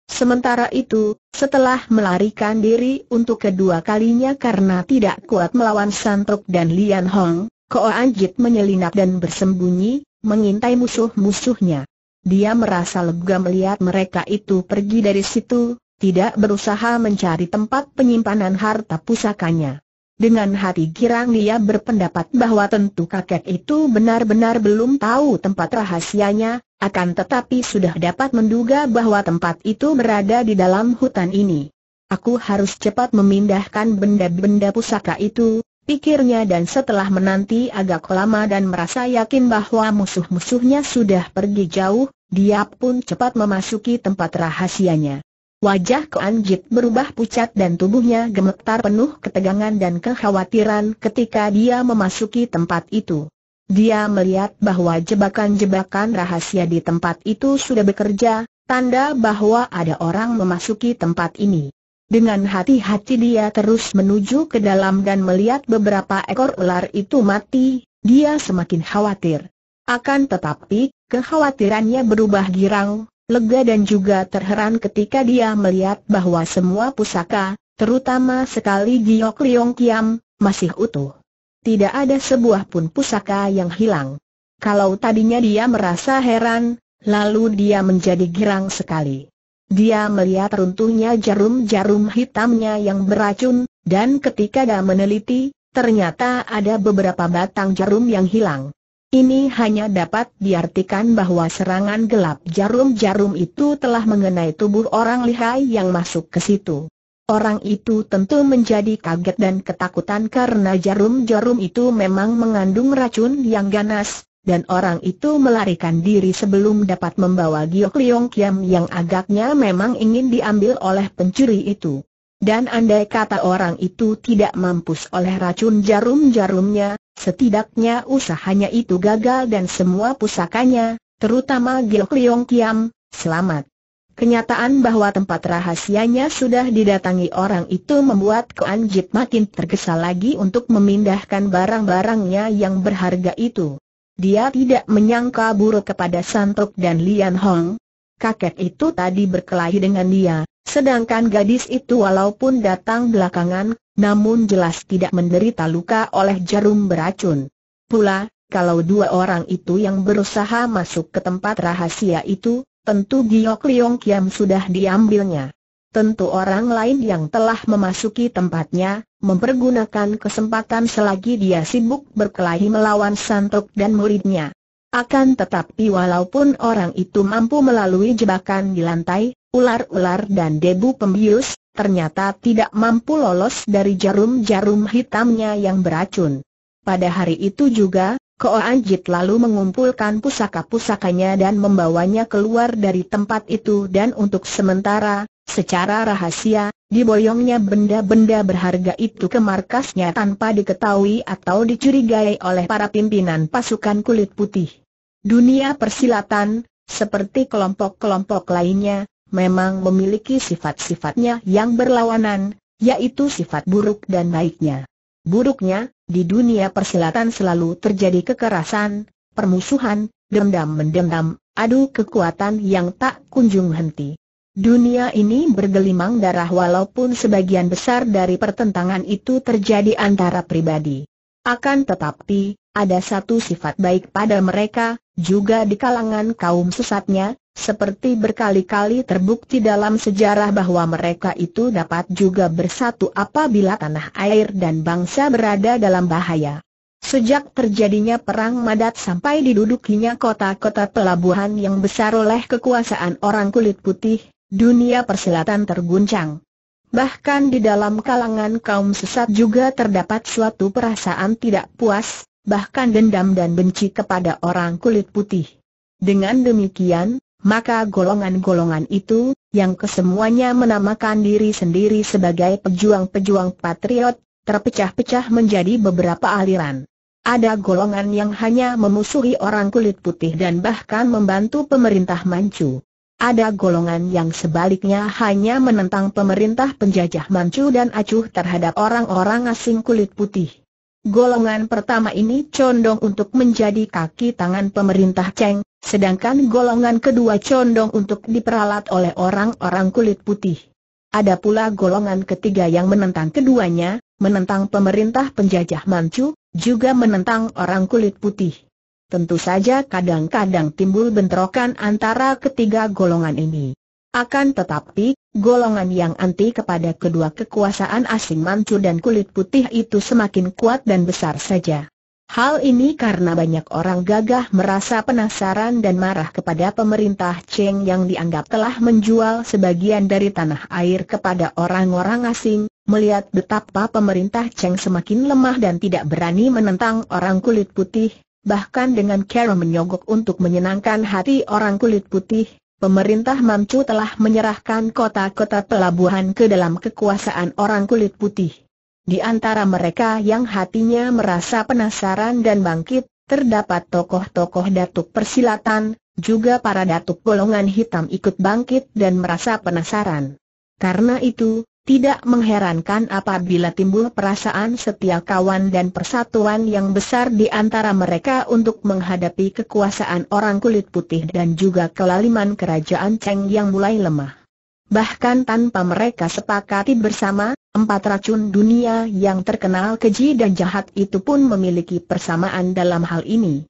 Sementara itu, setelah melarikan diri untuk kedua kalinya karena tidak kuat melawan Santok dan Lian Hong, Koa Anjit menyelinap dan bersembunyi, mengintai musuh-musuhnya. Dia merasa lega melihat mereka itu pergi dari situ, tidak berusaha mencari tempat penyimpanan harta pusakanya. Dengan hati girang dia berpendapat bahwa tentu kakek itu benar-benar belum tahu tempat rahasianya, akan tetapi sudah dapat menduga bahwa tempat itu berada di dalam hutan ini. Aku harus cepat memindahkan benda-benda pusaka itu, pikirnya dan setelah menanti agak lama dan merasa yakin bahwa musuh-musuhnya sudah pergi jauh, dia pun cepat memasuki tempat rahasianya. Wajah Koan Jit berubah pucat dan tubuhnya gemetar penuh ketegangan dan kekhawatiran ketika dia memasuki tempat itu. Dia melihat bahwa jebakan-jebakan rahasia di tempat itu sudah bekerja, tanda bahwa ada orang memasuki tempat ini. Dengan hati-hati dia terus menuju ke dalam dan melihat beberapa ekor ular itu mati, dia semakin khawatir. Akan tetapi, kekhawatirannya berubah girang, lega dan juga terheran ketika dia melihat bahwa semua pusaka, terutama sekali Giok Liong Kiam, masih utuh. Tidak ada sebuah pun pusaka yang hilang. Kalau tadinya dia merasa heran, lalu dia menjadi girang sekali. Dia melihat runtuhnya jarum-jarum hitamnya yang beracun, dan ketika dia meneliti, ternyata ada beberapa batang jarum yang hilang. Ini hanya dapat diartikan bahwa serangan gelap jarum-jarum itu telah mengenai tubuh orang lihai yang masuk ke situ. Orang itu tentu menjadi kaget dan ketakutan karena jarum-jarum itu memang mengandung racun yang ganas, dan orang itu melarikan diri sebelum dapat membawa Giok Liong Kiam yang agaknya memang ingin diambil oleh pencuri itu. Dan andai kata orang itu tidak mampus oleh racun jarum-jarumnya, setidaknya usahanya itu gagal dan semua pusakanya, terutama Giok Liong Kiam, selamat. Kenyataan bahwa tempat rahasianya sudah didatangi orang itu membuat Koanjit makin tergesa lagi untuk memindahkan barang-barangnya yang berharga itu. Dia tidak menyangka buruk kepada Santok dan Lian Hong. Kakek itu tadi berkelahi dengan dia, sedangkan gadis itu walaupun datang belakangan, namun jelas tidak menderita luka oleh jarum beracun. Pula, kalau dua orang itu yang berusaha masuk ke tempat rahasia itu, tentu Giok Liong Kiam sudah diambilnya tentu orang lain yang telah memasuki tempatnya, mempergunakan kesempatan selagi dia sibuk berkelahi melawan Santok dan muridnya. Akan tetapi walaupun orang itu mampu melalui jebakan di lantai, ular-ular dan debu pembius, ternyata tidak mampu lolos dari jarum-jarum hitamnya yang beracun. Pada hari itu juga, Koa Anjit lalu mengumpulkan pusaka-pusakanya dan membawanya keluar dari tempat itu dan untuk sementara, Secara rahasia, diboyongnya benda-benda berharga itu ke markasnya tanpa diketahui atau dicurigai oleh para pimpinan pasukan kulit putih. Dunia persilatan, seperti kelompok-kelompok lainnya, memang memiliki sifat-sifatnya yang berlawanan, yaitu sifat buruk dan baiknya. Buruknya, di dunia persilatan selalu terjadi kekerasan, permusuhan, dendam-mendendam, adu kekuatan yang tak kunjung henti. Dunia ini bergelimang darah walaupun sebagian besar dari pertentangan itu terjadi antara pribadi. Akan tetapi, ada satu sifat baik pada mereka, juga di kalangan kaum sesatnya, seperti berkali-kali terbukti dalam sejarah bahwa mereka itu dapat juga bersatu apabila tanah air dan bangsa berada dalam bahaya. Sejak terjadinya Perang Madat sampai didudukinya kota-kota pelabuhan yang besar oleh kekuasaan orang kulit putih, dunia persilatan terguncang. Bahkan di dalam kalangan kaum sesat juga terdapat suatu perasaan tidak puas, bahkan dendam dan benci kepada orang kulit putih. Dengan demikian, maka golongan-golongan itu, yang kesemuanya menamakan diri sendiri sebagai pejuang-pejuang patriot, terpecah-pecah menjadi beberapa aliran. Ada golongan yang hanya memusuhi orang kulit putih dan bahkan membantu pemerintah Manchu. Ada golongan yang sebaliknya hanya menentang pemerintah penjajah Manchu dan acuh terhadap orang-orang asing kulit putih. Golongan pertama ini condong untuk menjadi kaki tangan pemerintah Cheng, sedangkan golongan kedua condong untuk diperalat oleh orang-orang kulit putih. Ada pula golongan ketiga yang menentang keduanya, menentang pemerintah penjajah Manchu, juga menentang orang kulit putih. Tentu saja kadang-kadang timbul bentrokan antara ketiga golongan ini. Akan tetapi, golongan yang anti kepada kedua kekuasaan asing mancu dan kulit putih itu semakin kuat dan besar saja. Hal ini karena banyak orang gagah merasa penasaran dan marah kepada pemerintah Cheng yang dianggap telah menjual sebagian dari tanah air kepada orang-orang asing, melihat betapa pemerintah Cheng semakin lemah dan tidak berani menentang orang kulit putih, bahkan dengan cara menyogok untuk menyenangkan hati orang kulit putih, pemerintah Manchu telah menyerahkan kota-kota pelabuhan ke dalam kekuasaan orang kulit putih. Di antara mereka yang hatinya merasa penasaran dan bangkit, terdapat tokoh-tokoh datuk persilatan, juga para datuk golongan hitam ikut bangkit dan merasa penasaran. Karena itu, tidak mengherankan apabila timbul perasaan setia kawan dan persatuan yang besar di antara mereka untuk menghadapi kekuasaan orang kulit putih dan juga kelaliman kerajaan Cheng yang mulai lemah. Bahkan tanpa mereka sepakati bersama, empat racun dunia yang terkenal keji dan jahat itu pun memiliki persamaan dalam hal ini.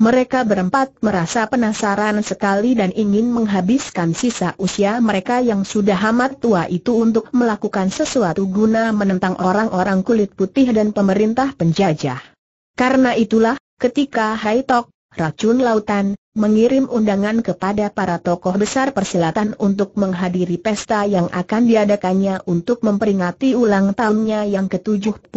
Mereka berempat merasa penasaran sekali dan ingin menghabiskan sisa usia mereka yang sudah amat tua itu untuk melakukan sesuatu guna menentang orang-orang kulit putih dan pemerintah penjajah. Karena itulah, ketika Hai Tok, racun lautan, mengirim undangan kepada para tokoh besar persilatan untuk menghadiri pesta yang akan diadakannya untuk memperingati ulang tahunnya yang ke-75,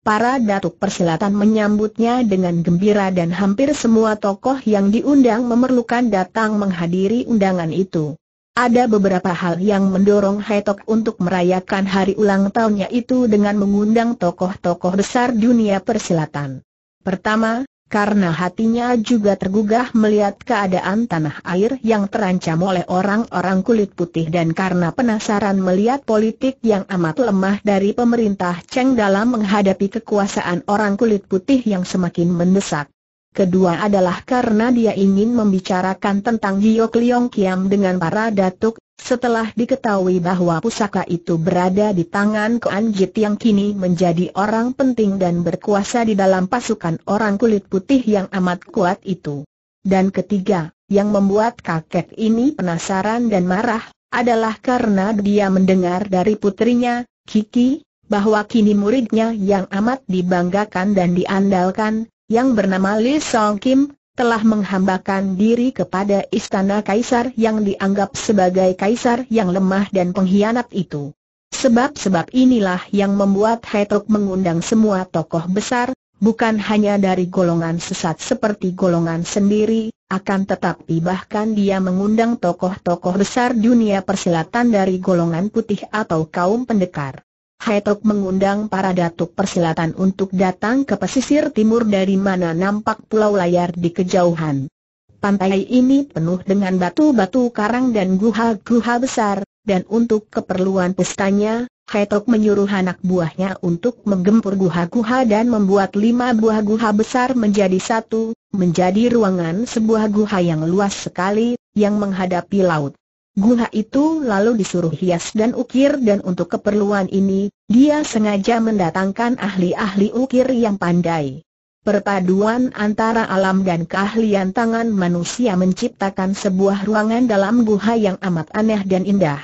Para datuk persilatan menyambutnya dengan gembira dan hampir semua tokoh yang diundang memerlukan datang menghadiri undangan itu. Ada beberapa hal yang mendorong Haitok untuk merayakan hari ulang tahunnya itu dengan mengundang tokoh-tokoh besar dunia persilatan. Pertama, karena hatinya juga tergugah melihat keadaan tanah air yang terancam oleh orang-orang kulit putih dan karena penasaran melihat politik yang amat lemah dari pemerintah Cheng dalam menghadapi kekuasaan orang kulit putih yang semakin mendesak. Kedua adalah karena dia ingin membicarakan tentang Giok Leong Kiam dengan para datuk setelah diketahui bahwa pusaka itu berada di tangan Koan Jit yang kini menjadi orang penting dan berkuasa di dalam pasukan orang kulit putih yang amat kuat itu. Dan ketiga, yang membuat kakek ini penasaran dan marah, adalah karena dia mendengar dari putrinya, Kiki, bahwa kini muridnya yang amat dibanggakan dan diandalkan, yang bernama Lee Song Kim, telah menghambakan diri kepada istana kaisar yang dianggap sebagai kaisar yang lemah dan pengkhianat itu. Sebab-sebab inilah yang membuat Hetruk mengundang semua tokoh besar, bukan hanya dari golongan sesat seperti golongan sendiri, akan tetapi bahkan dia mengundang tokoh-tokoh besar dunia persilatan dari golongan putih atau kaum pendekar. Haitok mengundang para datuk persilatan untuk datang ke pesisir timur dari mana nampak pulau layar di kejauhan. Pantai ini penuh dengan batu-batu karang dan guha-guha besar, dan untuk keperluan pestanya, Haitok menyuruh anak buahnya untuk menggempur guha-guha dan membuat lima buah guha besar menjadi satu, menjadi ruangan sebuah guha yang luas sekali, yang menghadapi laut. Guha itu lalu disuruh hias dan ukir dan untuk keperluan ini, dia sengaja mendatangkan ahli-ahli ukir yang pandai. Perpaduan antara alam dan keahlian tangan manusia menciptakan sebuah ruangan dalam guha yang amat aneh dan indah.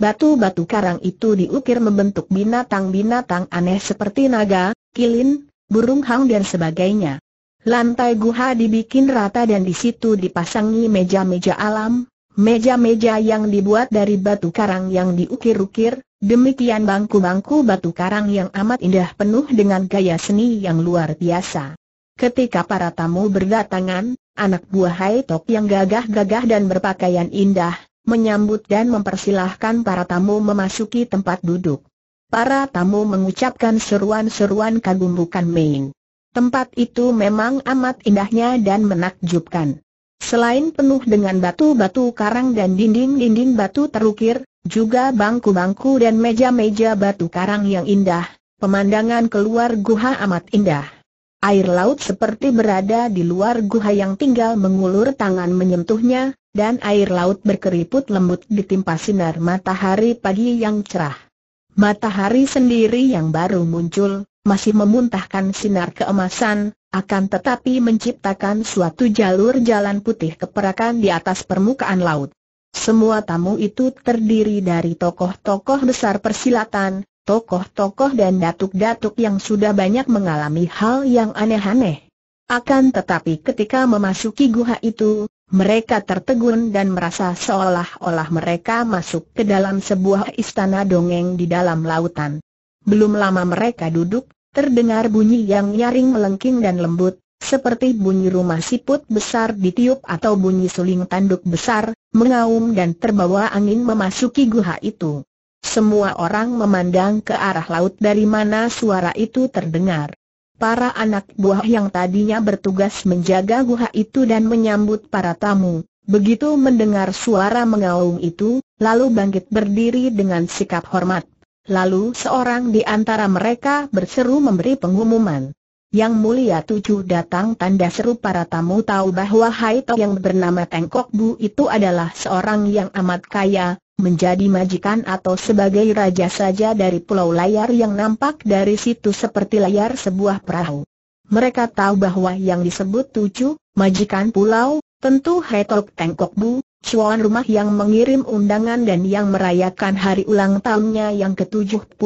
Batu-batu karang itu diukir membentuk binatang-binatang aneh seperti naga, kilin, burung hang dan sebagainya. Lantai guha dibikin rata dan di situ dipasangi meja-meja alam, meja-meja yang dibuat dari batu karang yang diukir-ukir, demikian bangku-bangku batu karang yang amat indah penuh dengan gaya seni yang luar biasa. Ketika para tamu berdatangan, anak buah Hai yang gagah-gagah dan berpakaian indah, menyambut dan mempersilahkan para tamu memasuki tempat duduk. Para tamu mengucapkan seruan-seruan kagum bukan main. Tempat itu memang amat indahnya dan menakjubkan. Selain penuh dengan batu-batu karang dan dinding-dinding batu terukir, juga bangku-bangku dan meja-meja batu karang yang indah, pemandangan keluar guha amat indah. Air laut seperti berada di luar guha yang tinggal mengulur tangan menyentuhnya, dan air laut berkeriput lembut ditimpa sinar matahari pagi yang cerah. Matahari sendiri yang baru muncul, masih memuntahkan sinar keemasan, akan tetapi menciptakan suatu jalur jalan putih keperakan di atas permukaan laut. Semua tamu itu terdiri dari tokoh-tokoh besar persilatan, tokoh-tokoh dan datuk-datuk yang sudah banyak mengalami hal yang aneh-aneh. Akan tetapi ketika memasuki guha itu, mereka tertegun dan merasa seolah-olah mereka masuk ke dalam sebuah istana dongeng di dalam lautan. Belum lama mereka duduk, terdengar bunyi yang nyaring melengking dan lembut, seperti bunyi rumah siput besar ditiup atau bunyi suling tanduk besar, mengaum dan terbawa angin memasuki guha itu. Semua orang memandang ke arah laut dari mana suara itu terdengar. Para anak buah yang tadinya bertugas menjaga guha itu dan menyambut para tamu, begitu mendengar suara mengaum itu, lalu bangkit berdiri dengan sikap hormat Lalu seorang di antara mereka berseru memberi pengumuman. Yang mulia tujuh datang tanda seru para tamu tahu bahwa Hai yang bernama Tengkokbu Bu itu adalah seorang yang amat kaya, menjadi majikan atau sebagai raja saja dari pulau layar yang nampak dari situ seperti layar sebuah perahu. Mereka tahu bahwa yang disebut tujuh, majikan pulau, tentu Hai Tok Bu, Cuan rumah yang mengirim undangan dan yang merayakan hari ulang tahunnya yang ke-75.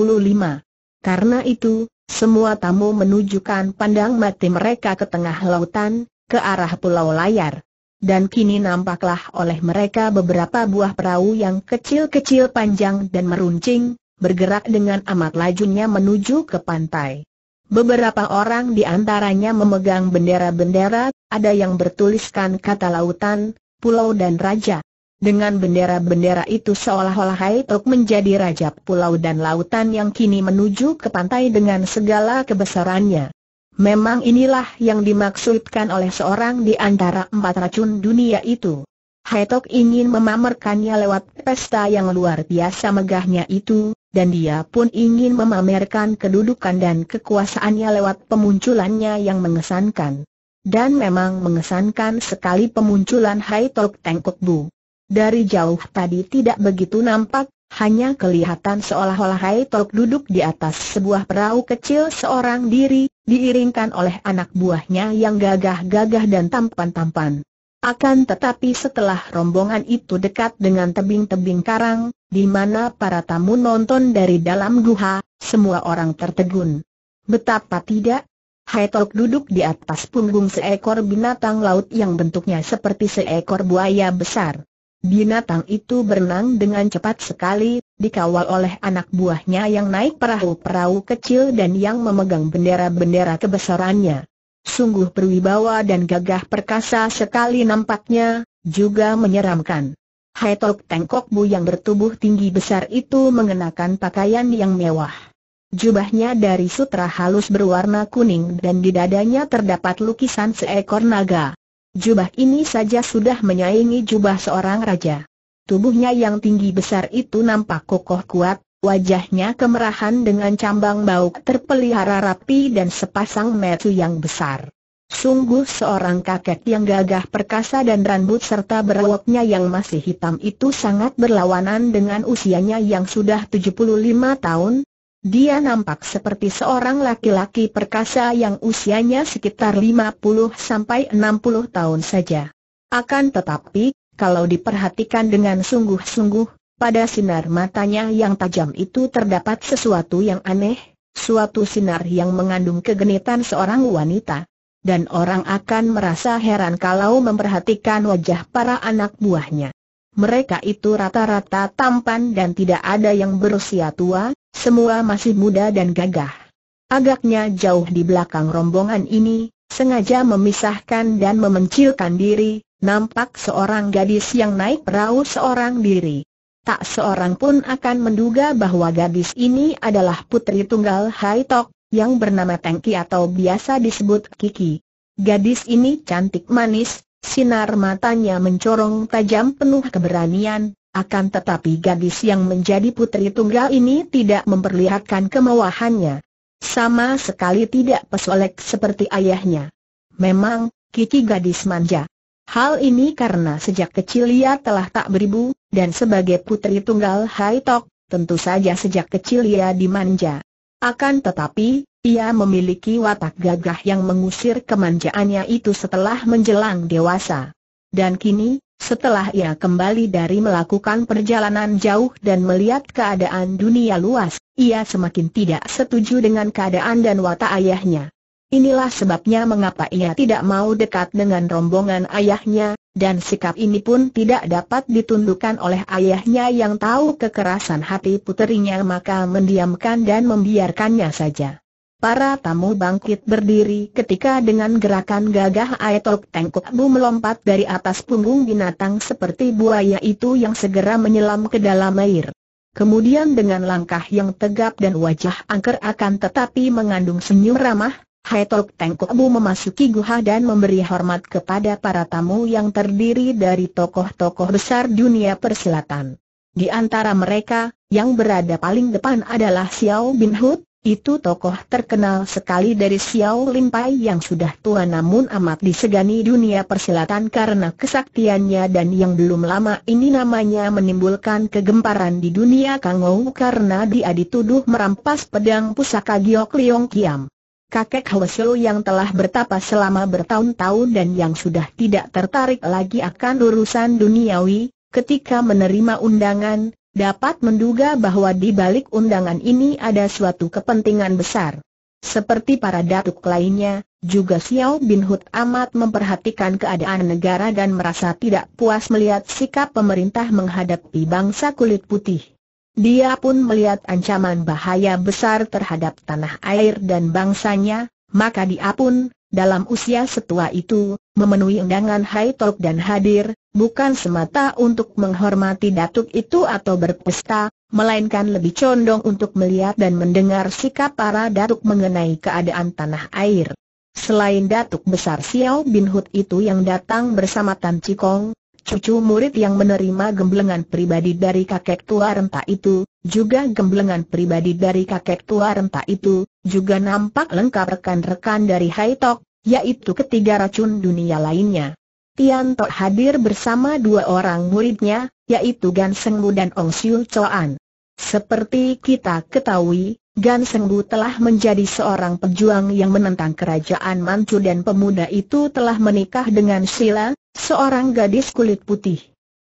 Karena itu, semua tamu menunjukkan pandang mati mereka ke tengah lautan, ke arah pulau layar. Dan kini nampaklah oleh mereka beberapa buah perahu yang kecil-kecil panjang dan meruncing, bergerak dengan amat lajunya menuju ke pantai. Beberapa orang di antaranya memegang bendera-bendera, ada yang bertuliskan kata lautan, pulau dan raja. Dengan bendera-bendera itu seolah-olah Hai menjadi raja pulau dan lautan yang kini menuju ke pantai dengan segala kebesarannya. Memang inilah yang dimaksudkan oleh seorang di antara empat racun dunia itu. Hai ingin memamerkannya lewat pesta yang luar biasa megahnya itu, dan dia pun ingin memamerkan kedudukan dan kekuasaannya lewat pemunculannya yang mengesankan. Dan memang mengesankan sekali pemunculan Hai Tok Tengkok Bu. Dari jauh tadi tidak begitu nampak, hanya kelihatan seolah-olah Hai Tok duduk di atas sebuah perahu kecil seorang diri, diiringkan oleh anak buahnya yang gagah-gagah dan tampan-tampan. Akan tetapi setelah rombongan itu dekat dengan tebing-tebing karang, di mana para tamu nonton dari dalam guha, semua orang tertegun. Betapa tidak, Haitok duduk di atas punggung seekor binatang laut yang bentuknya seperti seekor buaya besar. Binatang itu berenang dengan cepat sekali, dikawal oleh anak buahnya yang naik perahu-perahu kecil dan yang memegang bendera-bendera kebesarannya. Sungguh berwibawa dan gagah perkasa sekali nampaknya, juga menyeramkan. Hai Tok Tengkok Bu yang bertubuh tinggi besar itu mengenakan pakaian yang mewah. Jubahnya dari sutra halus berwarna kuning dan di dadanya terdapat lukisan seekor naga. Jubah ini saja sudah menyaingi jubah seorang raja. Tubuhnya yang tinggi besar itu nampak kokoh kuat, wajahnya kemerahan dengan cambang bau terpelihara rapi dan sepasang metu yang besar. Sungguh seorang kakek yang gagah perkasa dan rambut serta berwoknya yang masih hitam itu sangat berlawanan dengan usianya yang sudah 75 tahun, dia nampak seperti seorang laki-laki perkasa yang usianya sekitar 50 sampai 60 tahun saja. Akan tetapi, kalau diperhatikan dengan sungguh-sungguh, pada sinar matanya yang tajam itu terdapat sesuatu yang aneh, suatu sinar yang mengandung kegenitan seorang wanita. Dan orang akan merasa heran kalau memperhatikan wajah para anak buahnya. Mereka itu rata-rata tampan dan tidak ada yang berusia tua, semua masih muda dan gagah. Agaknya jauh di belakang rombongan ini, sengaja memisahkan dan memencilkan diri, nampak seorang gadis yang naik perahu seorang diri. Tak seorang pun akan menduga bahwa gadis ini adalah putri tunggal Hai yang bernama Tengki atau biasa disebut Kiki. Gadis ini cantik manis, sinar matanya mencorong tajam penuh keberanian, akan tetapi gadis yang menjadi putri tunggal ini tidak memperlihatkan kemewahannya. Sama sekali tidak pesolek seperti ayahnya. Memang, Kiki gadis manja. Hal ini karena sejak kecil ia telah tak beribu, dan sebagai putri tunggal Hai Tok, tentu saja sejak kecil ia dimanja. Akan tetapi, ia memiliki watak gagah yang mengusir kemanjaannya itu setelah menjelang dewasa. Dan kini, setelah ia kembali dari melakukan perjalanan jauh dan melihat keadaan dunia luas, ia semakin tidak setuju dengan keadaan dan watak ayahnya. Inilah sebabnya mengapa ia tidak mau dekat dengan rombongan ayahnya, dan sikap ini pun tidak dapat ditundukkan oleh ayahnya yang tahu kekerasan hati puterinya maka mendiamkan dan membiarkannya saja. Para tamu bangkit berdiri ketika dengan gerakan gagah Aetok Tengkuk Bu melompat dari atas punggung binatang seperti buaya itu yang segera menyelam ke dalam air. Kemudian dengan langkah yang tegap dan wajah angker akan tetapi mengandung senyum ramah, Aetok Tengkuk Bu memasuki guha dan memberi hormat kepada para tamu yang terdiri dari tokoh-tokoh besar dunia Perselatan. Di antara mereka, yang berada paling depan adalah Xiao Bin Hud, itu tokoh terkenal sekali dari Xiao Limpai yang sudah tua namun amat disegani dunia persilatan karena kesaktiannya dan yang belum lama ini namanya menimbulkan kegemparan di dunia Kang Kangou karena dia dituduh merampas pedang pusaka Giok Leong Kiam. Kakek Hwasyo yang telah bertapa selama bertahun-tahun dan yang sudah tidak tertarik lagi akan urusan duniawi, ketika menerima undangan, dapat menduga bahwa di balik undangan ini ada suatu kepentingan besar. Seperti para datuk lainnya, juga Xiao Bin Hud amat memperhatikan keadaan negara dan merasa tidak puas melihat sikap pemerintah menghadapi bangsa kulit putih. Dia pun melihat ancaman bahaya besar terhadap tanah air dan bangsanya, maka dia pun dalam usia setua itu, memenuhi undangan Hai dan hadir, bukan semata untuk menghormati datuk itu atau berpesta, melainkan lebih condong untuk melihat dan mendengar sikap para datuk mengenai keadaan tanah air. Selain datuk besar Xiao Bin Hut itu yang datang bersama Tan Cikong, cucu murid yang menerima gemblengan pribadi dari kakek tua renta itu, juga gemblengan pribadi dari kakek tua renta itu, juga nampak lengkap rekan-rekan dari Haitok, yaitu ketiga racun dunia lainnya. Tian Tok hadir bersama dua orang muridnya, yaitu Gan Sengmu dan Ong Siu Choan. Seperti kita ketahui, Gan telah menjadi seorang pejuang yang menentang kerajaan Manchu dan pemuda itu telah menikah dengan Sila, seorang gadis kulit putih.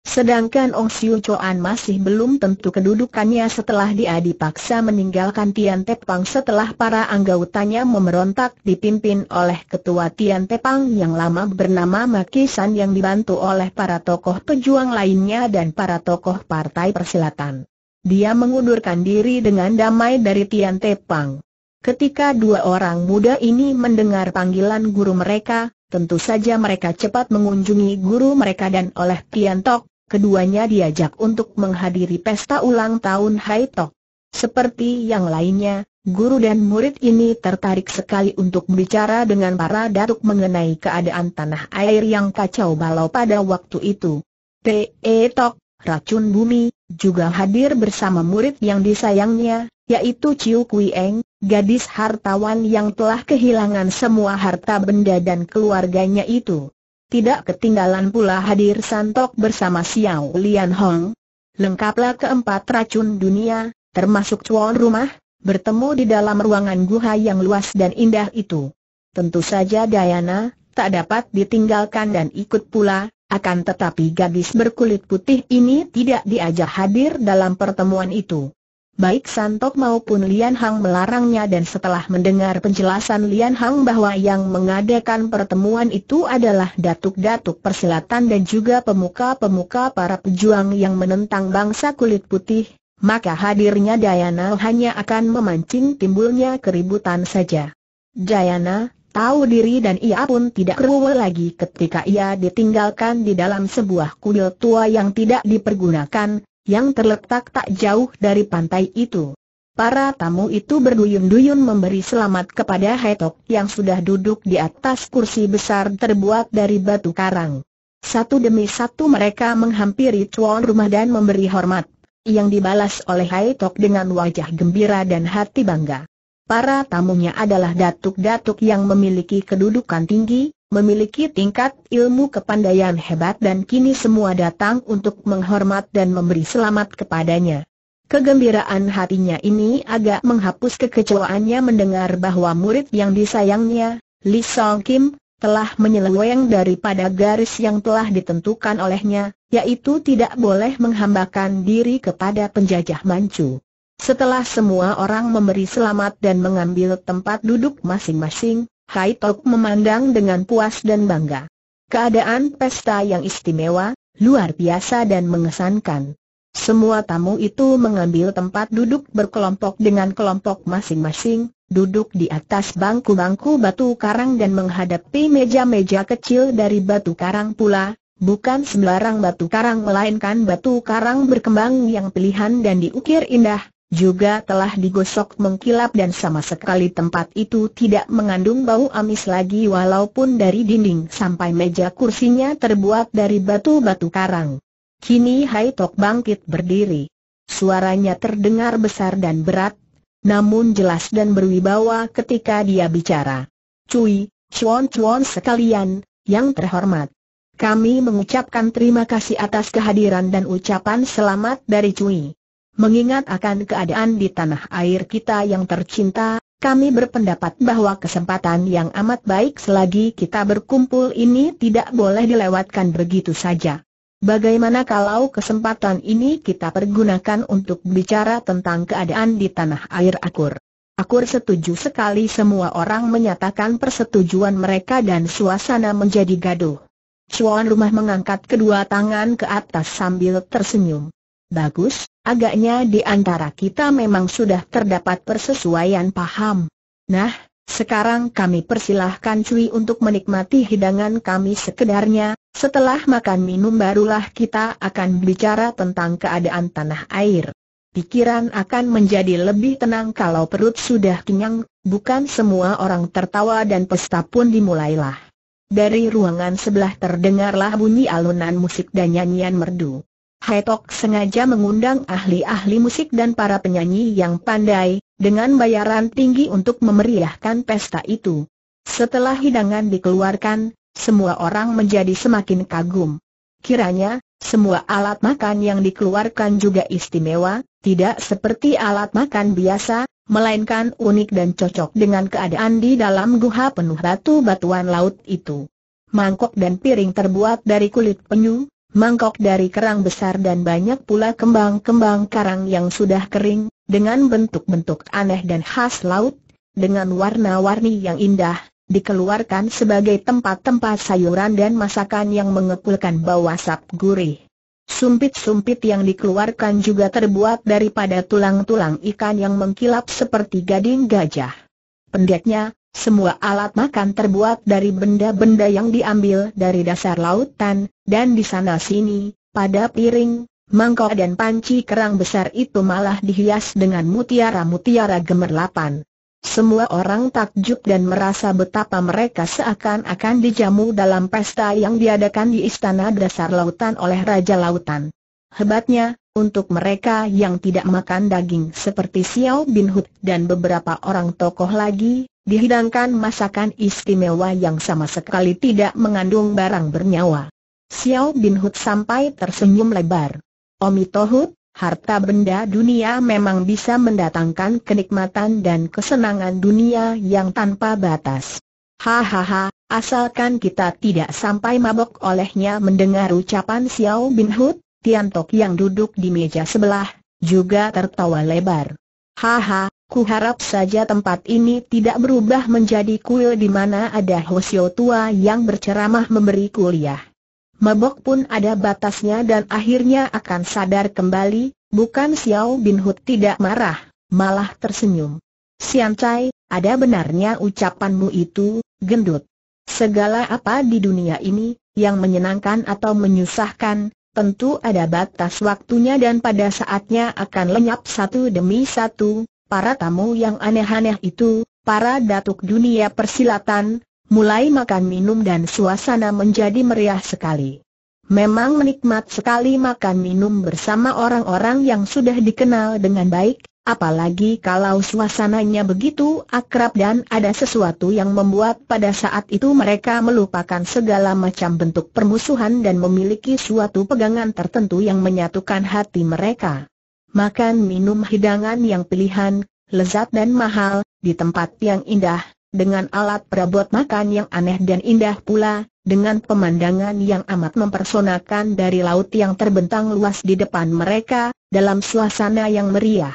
Sedangkan Ong Siu Choan masih belum tentu kedudukannya setelah dia dipaksa meninggalkan Tian Tepang setelah para anggotanya memberontak dipimpin oleh ketua Tian Tepang yang lama bernama Makisan yang dibantu oleh para tokoh pejuang lainnya dan para tokoh partai persilatan. Dia mengundurkan diri dengan damai dari Tian Te Pang. Ketika dua orang muda ini mendengar panggilan guru mereka, tentu saja mereka cepat mengunjungi guru mereka dan oleh Tian Tok, keduanya diajak untuk menghadiri pesta ulang tahun Hai Tok. Seperti yang lainnya, guru dan murid ini tertarik sekali untuk berbicara dengan para datuk mengenai keadaan tanah air yang kacau balau pada waktu itu. Te Tok, racun bumi, juga hadir bersama murid yang disayangnya, yaitu Ciu Kui Eng, gadis hartawan yang telah kehilangan semua harta benda dan keluarganya itu. Tidak ketinggalan pula hadir Santok bersama Xiao Lian Hong. Lengkaplah keempat racun dunia, termasuk cuan rumah, bertemu di dalam ruangan guha yang luas dan indah itu. Tentu saja Dayana, tak dapat ditinggalkan dan ikut pula, akan tetapi gadis berkulit putih ini tidak diajak hadir dalam pertemuan itu. Baik Santok maupun Lian Hang melarangnya dan setelah mendengar penjelasan Lian Hang bahwa yang mengadakan pertemuan itu adalah datuk-datuk persilatan dan juga pemuka-pemuka para pejuang yang menentang bangsa kulit putih, maka hadirnya Dayana hanya akan memancing timbulnya keributan saja. Dayana, tahu diri dan ia pun tidak keruwe lagi ketika ia ditinggalkan di dalam sebuah kuil tua yang tidak dipergunakan, yang terletak tak jauh dari pantai itu. Para tamu itu berduyun-duyun memberi selamat kepada Hetok yang sudah duduk di atas kursi besar terbuat dari batu karang. Satu demi satu mereka menghampiri tuan rumah dan memberi hormat, yang dibalas oleh Hetok dengan wajah gembira dan hati bangga. Para tamunya adalah datuk-datuk yang memiliki kedudukan tinggi, memiliki tingkat ilmu kepandaian hebat dan kini semua datang untuk menghormat dan memberi selamat kepadanya. Kegembiraan hatinya ini agak menghapus kekecewaannya mendengar bahwa murid yang disayangnya, Li Song Kim, telah menyeleweng daripada garis yang telah ditentukan olehnya, yaitu tidak boleh menghambakan diri kepada penjajah mancu. Setelah semua orang memberi selamat dan mengambil tempat duduk masing-masing, Hai Tok memandang dengan puas dan bangga. Keadaan pesta yang istimewa, luar biasa dan mengesankan. Semua tamu itu mengambil tempat duduk berkelompok dengan kelompok masing-masing, duduk di atas bangku-bangku batu karang dan menghadapi meja-meja kecil dari batu karang pula, bukan sembarang batu karang melainkan batu karang berkembang yang pilihan dan diukir indah, juga telah digosok mengkilap dan sama sekali tempat itu tidak mengandung bau amis lagi walaupun dari dinding sampai meja kursinya terbuat dari batu-batu karang. Kini Hai Tok bangkit berdiri. Suaranya terdengar besar dan berat, namun jelas dan berwibawa ketika dia bicara. Cui, cuan-cuan sekalian, yang terhormat. Kami mengucapkan terima kasih atas kehadiran dan ucapan selamat dari Cui. Mengingat akan keadaan di tanah air kita yang tercinta, kami berpendapat bahwa kesempatan yang amat baik selagi kita berkumpul ini tidak boleh dilewatkan begitu saja. Bagaimana kalau kesempatan ini kita pergunakan untuk bicara tentang keadaan di tanah air akur? Akur setuju sekali semua orang menyatakan persetujuan mereka dan suasana menjadi gaduh. Cuan rumah mengangkat kedua tangan ke atas sambil tersenyum. Bagus, agaknya di antara kita memang sudah terdapat persesuaian paham. Nah, sekarang kami persilahkan Cui untuk menikmati hidangan kami sekedarnya, setelah makan minum barulah kita akan bicara tentang keadaan tanah air. Pikiran akan menjadi lebih tenang kalau perut sudah kenyang, bukan semua orang tertawa dan pesta pun dimulailah. Dari ruangan sebelah terdengarlah bunyi alunan musik dan nyanyian merdu. Hai Tok sengaja mengundang ahli-ahli musik dan para penyanyi yang pandai, dengan bayaran tinggi untuk memeriahkan pesta itu. Setelah hidangan dikeluarkan, semua orang menjadi semakin kagum. Kiranya, semua alat makan yang dikeluarkan juga istimewa, tidak seperti alat makan biasa, melainkan unik dan cocok dengan keadaan di dalam guha penuh batu-batuan laut itu. Mangkok dan piring terbuat dari kulit penyu, mangkok dari kerang besar dan banyak pula kembang-kembang karang yang sudah kering, dengan bentuk-bentuk aneh dan khas laut, dengan warna-warni yang indah, dikeluarkan sebagai tempat-tempat sayuran dan masakan yang mengepulkan bau asap gurih. Sumpit-sumpit yang dikeluarkan juga terbuat daripada tulang-tulang ikan yang mengkilap seperti gading gajah. Pendeknya, semua alat makan terbuat dari benda-benda yang diambil dari dasar lautan, dan di sana-sini, pada piring, mangkok dan panci kerang besar itu malah dihias dengan mutiara-mutiara gemerlapan. Semua orang takjub dan merasa betapa mereka seakan-akan dijamu dalam pesta yang diadakan di istana dasar lautan oleh Raja Lautan. Hebatnya, untuk mereka yang tidak makan daging seperti Xiao Bin Hu dan beberapa orang tokoh lagi, dihidangkan masakan istimewa yang sama sekali tidak mengandung barang bernyawa. Xiao Bin Hud sampai tersenyum lebar. Omi Tohut, harta benda dunia memang bisa mendatangkan kenikmatan dan kesenangan dunia yang tanpa batas. Hahaha, asalkan kita tidak sampai mabok olehnya mendengar ucapan Xiao Bin Tian Tiantok yang duduk di meja sebelah, juga tertawa lebar. Haha, Ku harap saja tempat ini tidak berubah menjadi kuil di mana ada Hosio tua yang berceramah memberi kuliah. Mabok pun ada batasnya dan akhirnya akan sadar kembali, bukan Xiao Bin hud tidak marah, malah tersenyum. Sian Chai, ada benarnya ucapanmu itu, gendut. Segala apa di dunia ini, yang menyenangkan atau menyusahkan, tentu ada batas waktunya dan pada saatnya akan lenyap satu demi satu, para tamu yang aneh-aneh itu, para datuk dunia persilatan, mulai makan minum dan suasana menjadi meriah sekali. Memang menikmat sekali makan minum bersama orang-orang yang sudah dikenal dengan baik, apalagi kalau suasananya begitu akrab dan ada sesuatu yang membuat pada saat itu mereka melupakan segala macam bentuk permusuhan dan memiliki suatu pegangan tertentu yang menyatukan hati mereka makan minum hidangan yang pilihan, lezat dan mahal, di tempat yang indah, dengan alat perabot makan yang aneh dan indah pula, dengan pemandangan yang amat mempersonakan dari laut yang terbentang luas di depan mereka, dalam suasana yang meriah.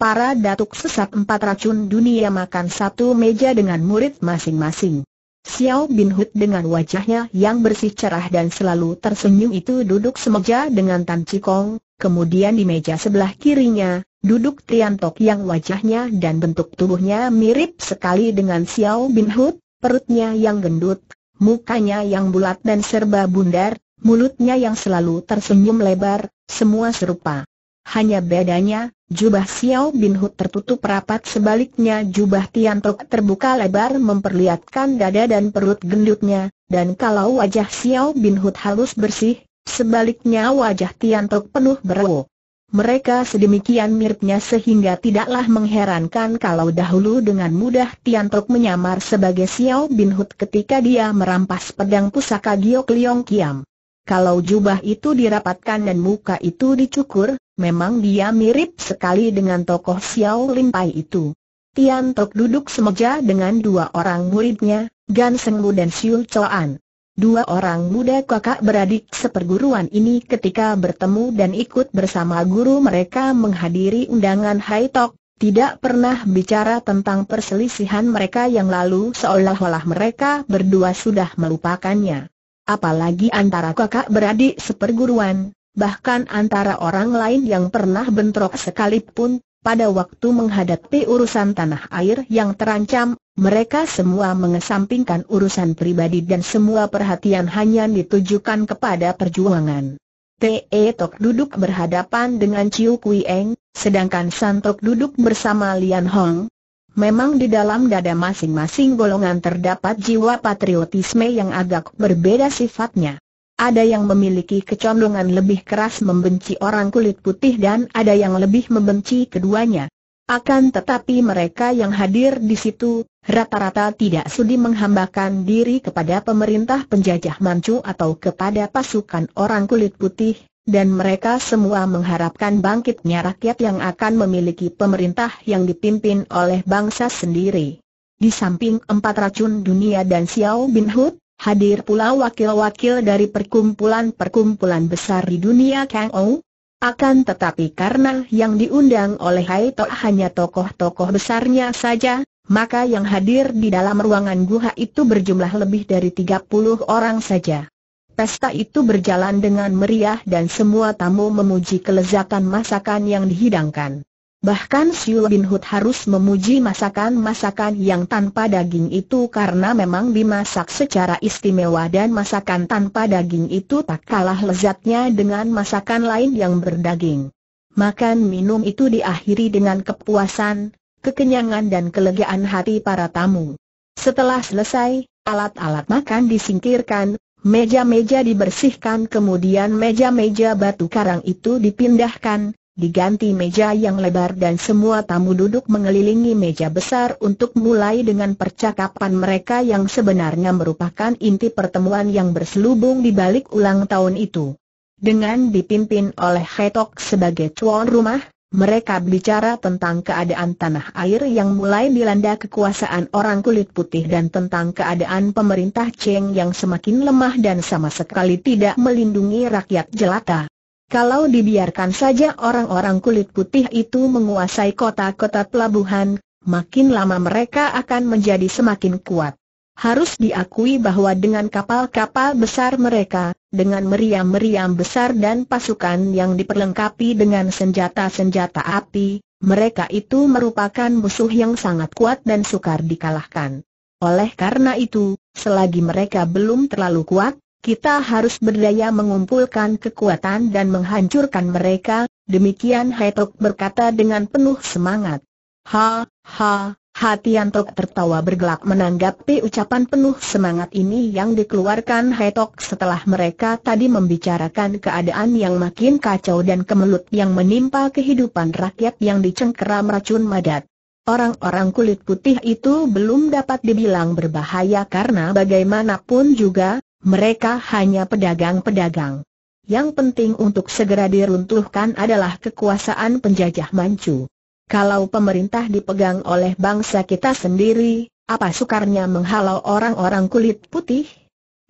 Para datuk sesat empat racun dunia makan satu meja dengan murid masing-masing. Xiao Bin Hud dengan wajahnya yang bersih cerah dan selalu tersenyum itu duduk semeja dengan Tan Chikong, Kemudian di meja sebelah kirinya, duduk Tiantok yang wajahnya dan bentuk tubuhnya mirip sekali dengan Xiao Bin Hud, perutnya yang gendut, mukanya yang bulat dan serba bundar, mulutnya yang selalu tersenyum lebar, semua serupa. Hanya bedanya, jubah Xiao Bin Hud tertutup rapat sebaliknya jubah Tiantok terbuka lebar memperlihatkan dada dan perut gendutnya, dan kalau wajah Xiao Bin Hud halus bersih, Sebaliknya wajah Tiantok penuh berwo. Mereka sedemikian miripnya sehingga tidaklah mengherankan kalau dahulu dengan mudah Tiantok menyamar sebagai Xiao Bin Hut ketika dia merampas pedang pusaka Giok Leong Kiam. Kalau jubah itu dirapatkan dan muka itu dicukur, memang dia mirip sekali dengan tokoh Xiao Lim Pai itu. Tiantok duduk semeja dengan dua orang muridnya, Gan Sengwu dan Siul Choan. Dua orang muda kakak beradik seperguruan ini ketika bertemu dan ikut bersama guru mereka menghadiri undangan Hai Tok, tidak pernah bicara tentang perselisihan mereka yang lalu seolah-olah mereka berdua sudah melupakannya. Apalagi antara kakak beradik seperguruan, bahkan antara orang lain yang pernah bentrok sekalipun, pada waktu menghadapi urusan tanah air yang terancam, mereka semua mengesampingkan urusan pribadi dan semua perhatian hanya ditujukan kepada perjuangan. Te Tok duduk berhadapan dengan Chiu Kui Eng, sedangkan Santok duduk bersama Lian Hong. Memang di dalam dada masing-masing golongan terdapat jiwa patriotisme yang agak berbeda sifatnya. Ada yang memiliki kecondongan lebih keras membenci orang kulit putih dan ada yang lebih membenci keduanya. Akan tetapi mereka yang hadir di situ, rata-rata tidak sudi menghambakan diri kepada pemerintah penjajah Manchu atau kepada pasukan orang kulit putih, dan mereka semua mengharapkan bangkitnya rakyat yang akan memiliki pemerintah yang dipimpin oleh bangsa sendiri. Di samping empat racun dunia dan Xiao Bin Hud, hadir pula wakil-wakil dari perkumpulan-perkumpulan besar di dunia Kang Ou, akan tetapi karena yang diundang oleh Hai Tok hanya tokoh-tokoh besarnya saja, maka yang hadir di dalam ruangan guha itu berjumlah lebih dari 30 orang saja. Pesta itu berjalan dengan meriah dan semua tamu memuji kelezatan masakan yang dihidangkan. Bahkan Siul Bin Hud harus memuji masakan-masakan yang tanpa daging itu karena memang dimasak secara istimewa dan masakan tanpa daging itu tak kalah lezatnya dengan masakan lain yang berdaging. Makan minum itu diakhiri dengan kepuasan, kekenyangan dan kelegaan hati para tamu. Setelah selesai, alat-alat makan disingkirkan, meja-meja dibersihkan kemudian meja-meja batu karang itu dipindahkan, diganti meja yang lebar dan semua tamu duduk mengelilingi meja besar untuk mulai dengan percakapan mereka yang sebenarnya merupakan inti pertemuan yang berselubung di balik ulang tahun itu. Dengan dipimpin oleh Hetok sebagai tuan rumah, mereka bicara tentang keadaan tanah air yang mulai dilanda kekuasaan orang kulit putih dan tentang keadaan pemerintah Cheng yang semakin lemah dan sama sekali tidak melindungi rakyat jelata. Kalau dibiarkan saja orang-orang kulit putih itu menguasai kota-kota pelabuhan, makin lama mereka akan menjadi semakin kuat. Harus diakui bahwa dengan kapal-kapal besar mereka, dengan meriam-meriam besar dan pasukan yang diperlengkapi dengan senjata-senjata api, mereka itu merupakan musuh yang sangat kuat dan sukar dikalahkan. Oleh karena itu, selagi mereka belum terlalu kuat, kita harus berdaya mengumpulkan kekuatan dan menghancurkan mereka, demikian Hetok berkata dengan penuh semangat. Ha, ha, Hati Antok tertawa bergelak menanggapi ucapan penuh semangat ini yang dikeluarkan Hetok setelah mereka tadi membicarakan keadaan yang makin kacau dan kemelut yang menimpa kehidupan rakyat yang dicengkeram racun madat. Orang-orang kulit putih itu belum dapat dibilang berbahaya karena bagaimanapun juga, mereka hanya pedagang-pedagang. Yang penting untuk segera diruntuhkan adalah kekuasaan penjajah Manchu. Kalau pemerintah dipegang oleh bangsa kita sendiri, apa sukarnya menghalau orang-orang kulit putih?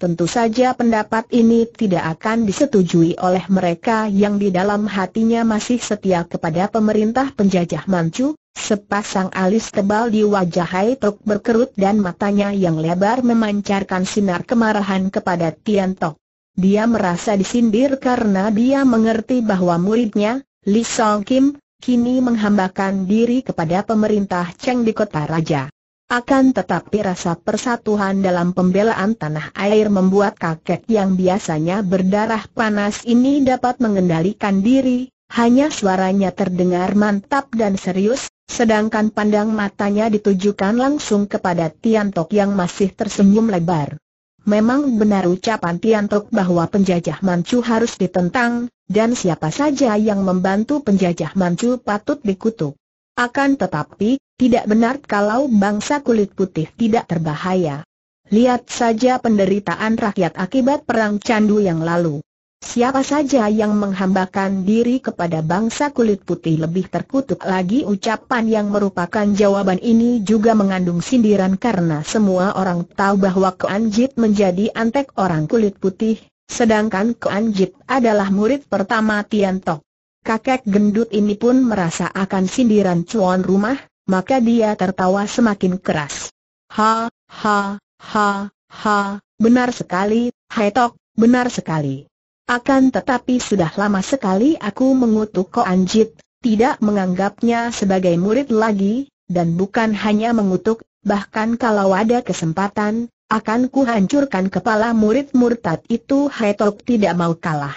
Tentu saja pendapat ini tidak akan disetujui oleh mereka yang di dalam hatinya masih setia kepada pemerintah penjajah Manchu, Sepasang alis tebal di wajah Hai Tok berkerut dan matanya yang lebar memancarkan sinar kemarahan kepada Tian Tok. Dia merasa disindir karena dia mengerti bahwa muridnya, Li Song Kim, kini menghambakan diri kepada pemerintah Cheng di kota raja. Akan tetapi rasa persatuan dalam pembelaan tanah air membuat kakek yang biasanya berdarah panas ini dapat mengendalikan diri, hanya suaranya terdengar mantap dan serius, Sedangkan pandang matanya ditujukan langsung kepada Tian Tiantok yang masih tersenyum lebar. Memang benar ucapan Tian Tiantok bahwa penjajah Manchu harus ditentang, dan siapa saja yang membantu penjajah Manchu patut dikutuk. Akan tetapi, tidak benar kalau bangsa kulit putih tidak terbahaya. Lihat saja penderitaan rakyat akibat perang candu yang lalu. Siapa saja yang menghambakan diri kepada bangsa kulit putih lebih terkutuk lagi ucapan yang merupakan jawaban ini juga mengandung sindiran karena semua orang tahu bahwa Keanjit menjadi antek orang kulit putih, sedangkan Keanjit adalah murid pertama Tiantok. Kakek gendut ini pun merasa akan sindiran cuan rumah, maka dia tertawa semakin keras. Ha, ha, ha, ha, benar sekali, Hai Tok, benar sekali. Akan tetapi sudah lama sekali aku mengutuk Ko Anjit, tidak menganggapnya sebagai murid lagi, dan bukan hanya mengutuk, bahkan kalau ada kesempatan, akan kuhancurkan kepala murid murtad itu tok tidak mau kalah.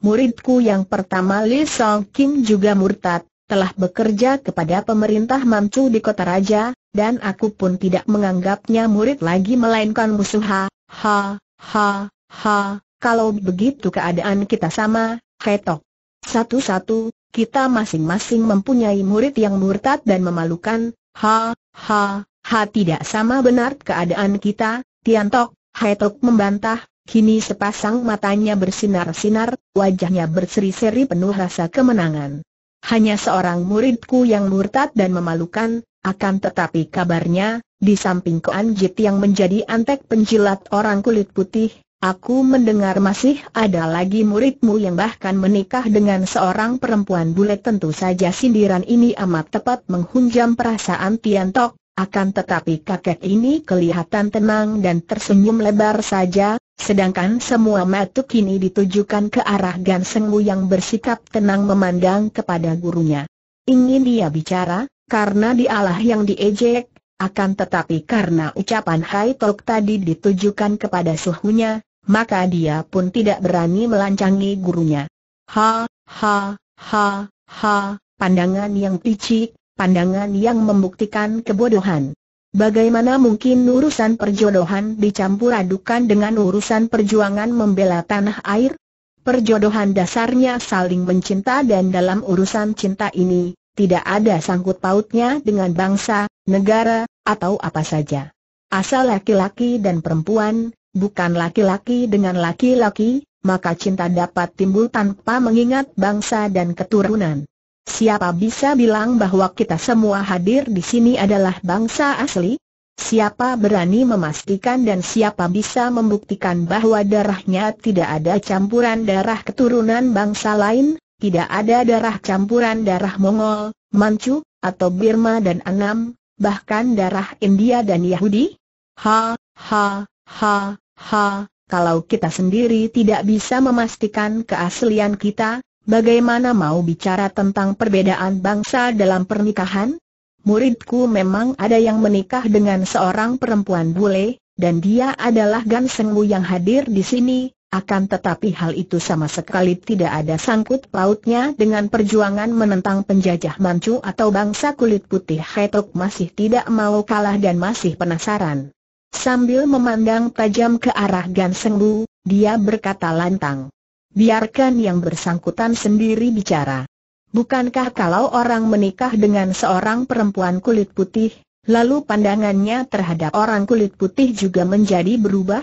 Muridku yang pertama Li Song Kim juga murtad, telah bekerja kepada pemerintah Mamcu di kota raja, dan aku pun tidak menganggapnya murid lagi melainkan musuh ha, ha, ha, ha, kalau begitu keadaan kita sama, Hetok. Satu-satu, kita masing-masing mempunyai murid yang murtad dan memalukan, ha, ha, ha tidak sama benar keadaan kita, Tiantok, Hetok membantah, kini sepasang matanya bersinar-sinar, wajahnya berseri-seri penuh rasa kemenangan. Hanya seorang muridku yang murtad dan memalukan, akan tetapi kabarnya, di samping Koan yang menjadi antek penjilat orang kulit putih, Aku mendengar masih ada lagi muridmu yang bahkan menikah dengan seorang perempuan bule tentu saja sindiran ini amat tepat menghunjam perasaan Tian Tiantok, akan tetapi kakek ini kelihatan tenang dan tersenyum lebar saja, sedangkan semua mata kini ditujukan ke arah Gan Wu yang bersikap tenang memandang kepada gurunya. Ingin dia bicara, karena dialah yang diejek, akan tetapi karena ucapan Hai Tok tadi ditujukan kepada suhunya, maka dia pun tidak berani melancangi gurunya. Ha, ha, ha, ha, pandangan yang picik, pandangan yang membuktikan kebodohan. Bagaimana mungkin urusan perjodohan dicampur adukan dengan urusan perjuangan membela tanah air? Perjodohan dasarnya saling mencinta dan dalam urusan cinta ini, tidak ada sangkut pautnya dengan bangsa, negara, atau apa saja. Asal laki-laki dan perempuan, bukan laki-laki dengan laki-laki, maka cinta dapat timbul tanpa mengingat bangsa dan keturunan. Siapa bisa bilang bahwa kita semua hadir di sini adalah bangsa asli? Siapa berani memastikan dan siapa bisa membuktikan bahwa darahnya tidak ada campuran darah keturunan bangsa lain, tidak ada darah campuran darah Mongol, Manchu, atau Birma dan Anam, bahkan darah India dan Yahudi? Ha, ha, ha, Ha, kalau kita sendiri tidak bisa memastikan keaslian kita, bagaimana mau bicara tentang perbedaan bangsa dalam pernikahan? Muridku memang ada yang menikah dengan seorang perempuan bule, dan dia adalah gansengmu yang hadir di sini, akan tetapi hal itu sama sekali tidak ada sangkut pautnya dengan perjuangan menentang penjajah Manchu atau bangsa kulit putih Hetok masih tidak mau kalah dan masih penasaran. Sambil memandang tajam ke arah Gan Seng Bu, dia berkata lantang. Biarkan yang bersangkutan sendiri bicara. Bukankah kalau orang menikah dengan seorang perempuan kulit putih, lalu pandangannya terhadap orang kulit putih juga menjadi berubah?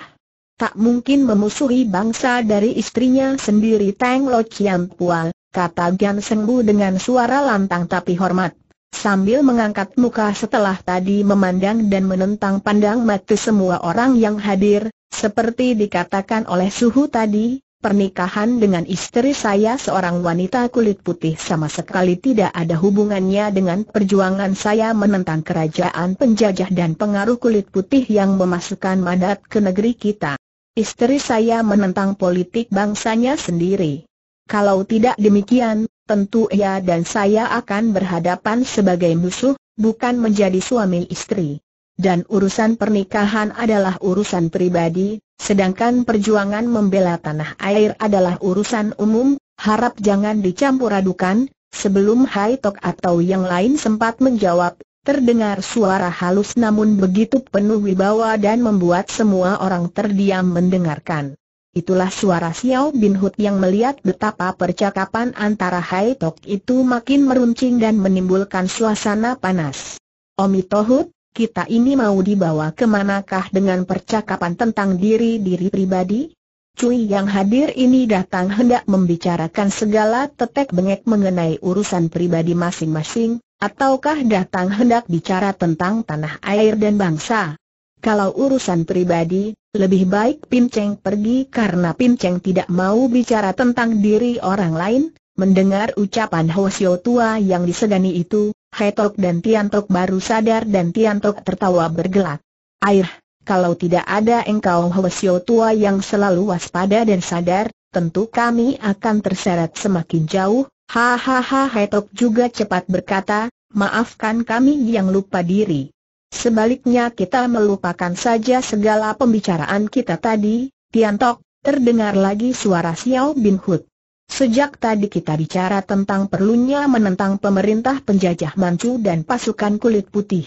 Tak mungkin memusuhi bangsa dari istrinya sendiri Teng Lo Chiam Pual, kata Gan Seng Bu dengan suara lantang tapi hormat sambil mengangkat muka setelah tadi memandang dan menentang pandang mati semua orang yang hadir, seperti dikatakan oleh suhu tadi, pernikahan dengan istri saya seorang wanita kulit putih sama sekali tidak ada hubungannya dengan perjuangan saya menentang kerajaan penjajah dan pengaruh kulit putih yang memasukkan madat ke negeri kita. Istri saya menentang politik bangsanya sendiri. Kalau tidak demikian, tentu ia dan saya akan berhadapan sebagai musuh, bukan menjadi suami istri. Dan urusan pernikahan adalah urusan pribadi, sedangkan perjuangan membela tanah air adalah urusan umum, harap jangan dicampur adukan, sebelum Hai atau yang lain sempat menjawab, terdengar suara halus namun begitu penuh wibawa dan membuat semua orang terdiam mendengarkan. Itulah suara Xiao Bin Hut yang melihat betapa percakapan antara Hai Tok itu makin meruncing dan menimbulkan suasana panas. Omi Tohut, kita ini mau dibawa kemanakah dengan percakapan tentang diri-diri pribadi? Cui yang hadir ini datang hendak membicarakan segala tetek bengek mengenai urusan pribadi masing-masing, ataukah datang hendak bicara tentang tanah air dan bangsa? Kalau urusan pribadi, lebih baik Pin Cheng pergi karena Pin Cheng tidak mau bicara tentang diri orang lain. Mendengar ucapan Sio tua yang disegani itu, Hai Hetok dan Tian Tiantok baru sadar dan Tian Tiantok tertawa bergelak. Air, kalau tidak ada engkau Sio tua yang selalu waspada dan sadar, tentu kami akan terseret semakin jauh. Hahaha Hai Hetok juga cepat berkata, maafkan kami yang lupa diri. Sebaliknya kita melupakan saja segala pembicaraan kita tadi, Tiantok, terdengar lagi suara Xiao Bin Hut. Sejak tadi kita bicara tentang perlunya menentang pemerintah penjajah Manchu dan pasukan kulit putih.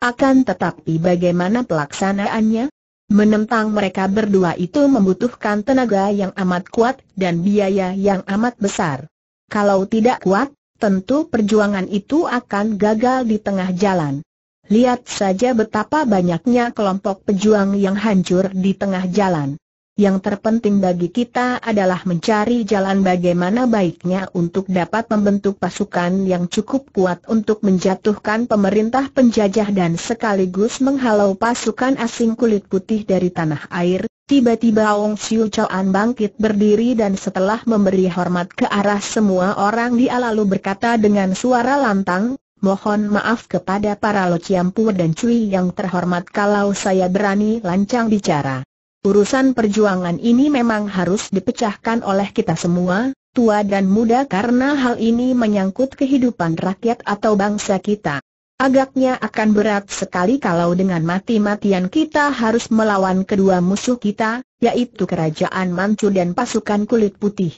Akan tetapi bagaimana pelaksanaannya? Menentang mereka berdua itu membutuhkan tenaga yang amat kuat dan biaya yang amat besar. Kalau tidak kuat, tentu perjuangan itu akan gagal di tengah jalan. Lihat saja betapa banyaknya kelompok pejuang yang hancur di tengah jalan. Yang terpenting bagi kita adalah mencari jalan bagaimana baiknya untuk dapat membentuk pasukan yang cukup kuat untuk menjatuhkan pemerintah penjajah dan sekaligus menghalau pasukan asing kulit putih dari tanah air. Tiba-tiba Ong Siu Chuan bangkit berdiri dan setelah memberi hormat ke arah semua orang dia lalu berkata dengan suara lantang, Mohon maaf kepada para Lo Ciampu dan Cui yang terhormat kalau saya berani lancang bicara. Urusan perjuangan ini memang harus dipecahkan oleh kita semua, tua dan muda karena hal ini menyangkut kehidupan rakyat atau bangsa kita. Agaknya akan berat sekali kalau dengan mati-matian kita harus melawan kedua musuh kita, yaitu kerajaan Manchu dan pasukan kulit putih.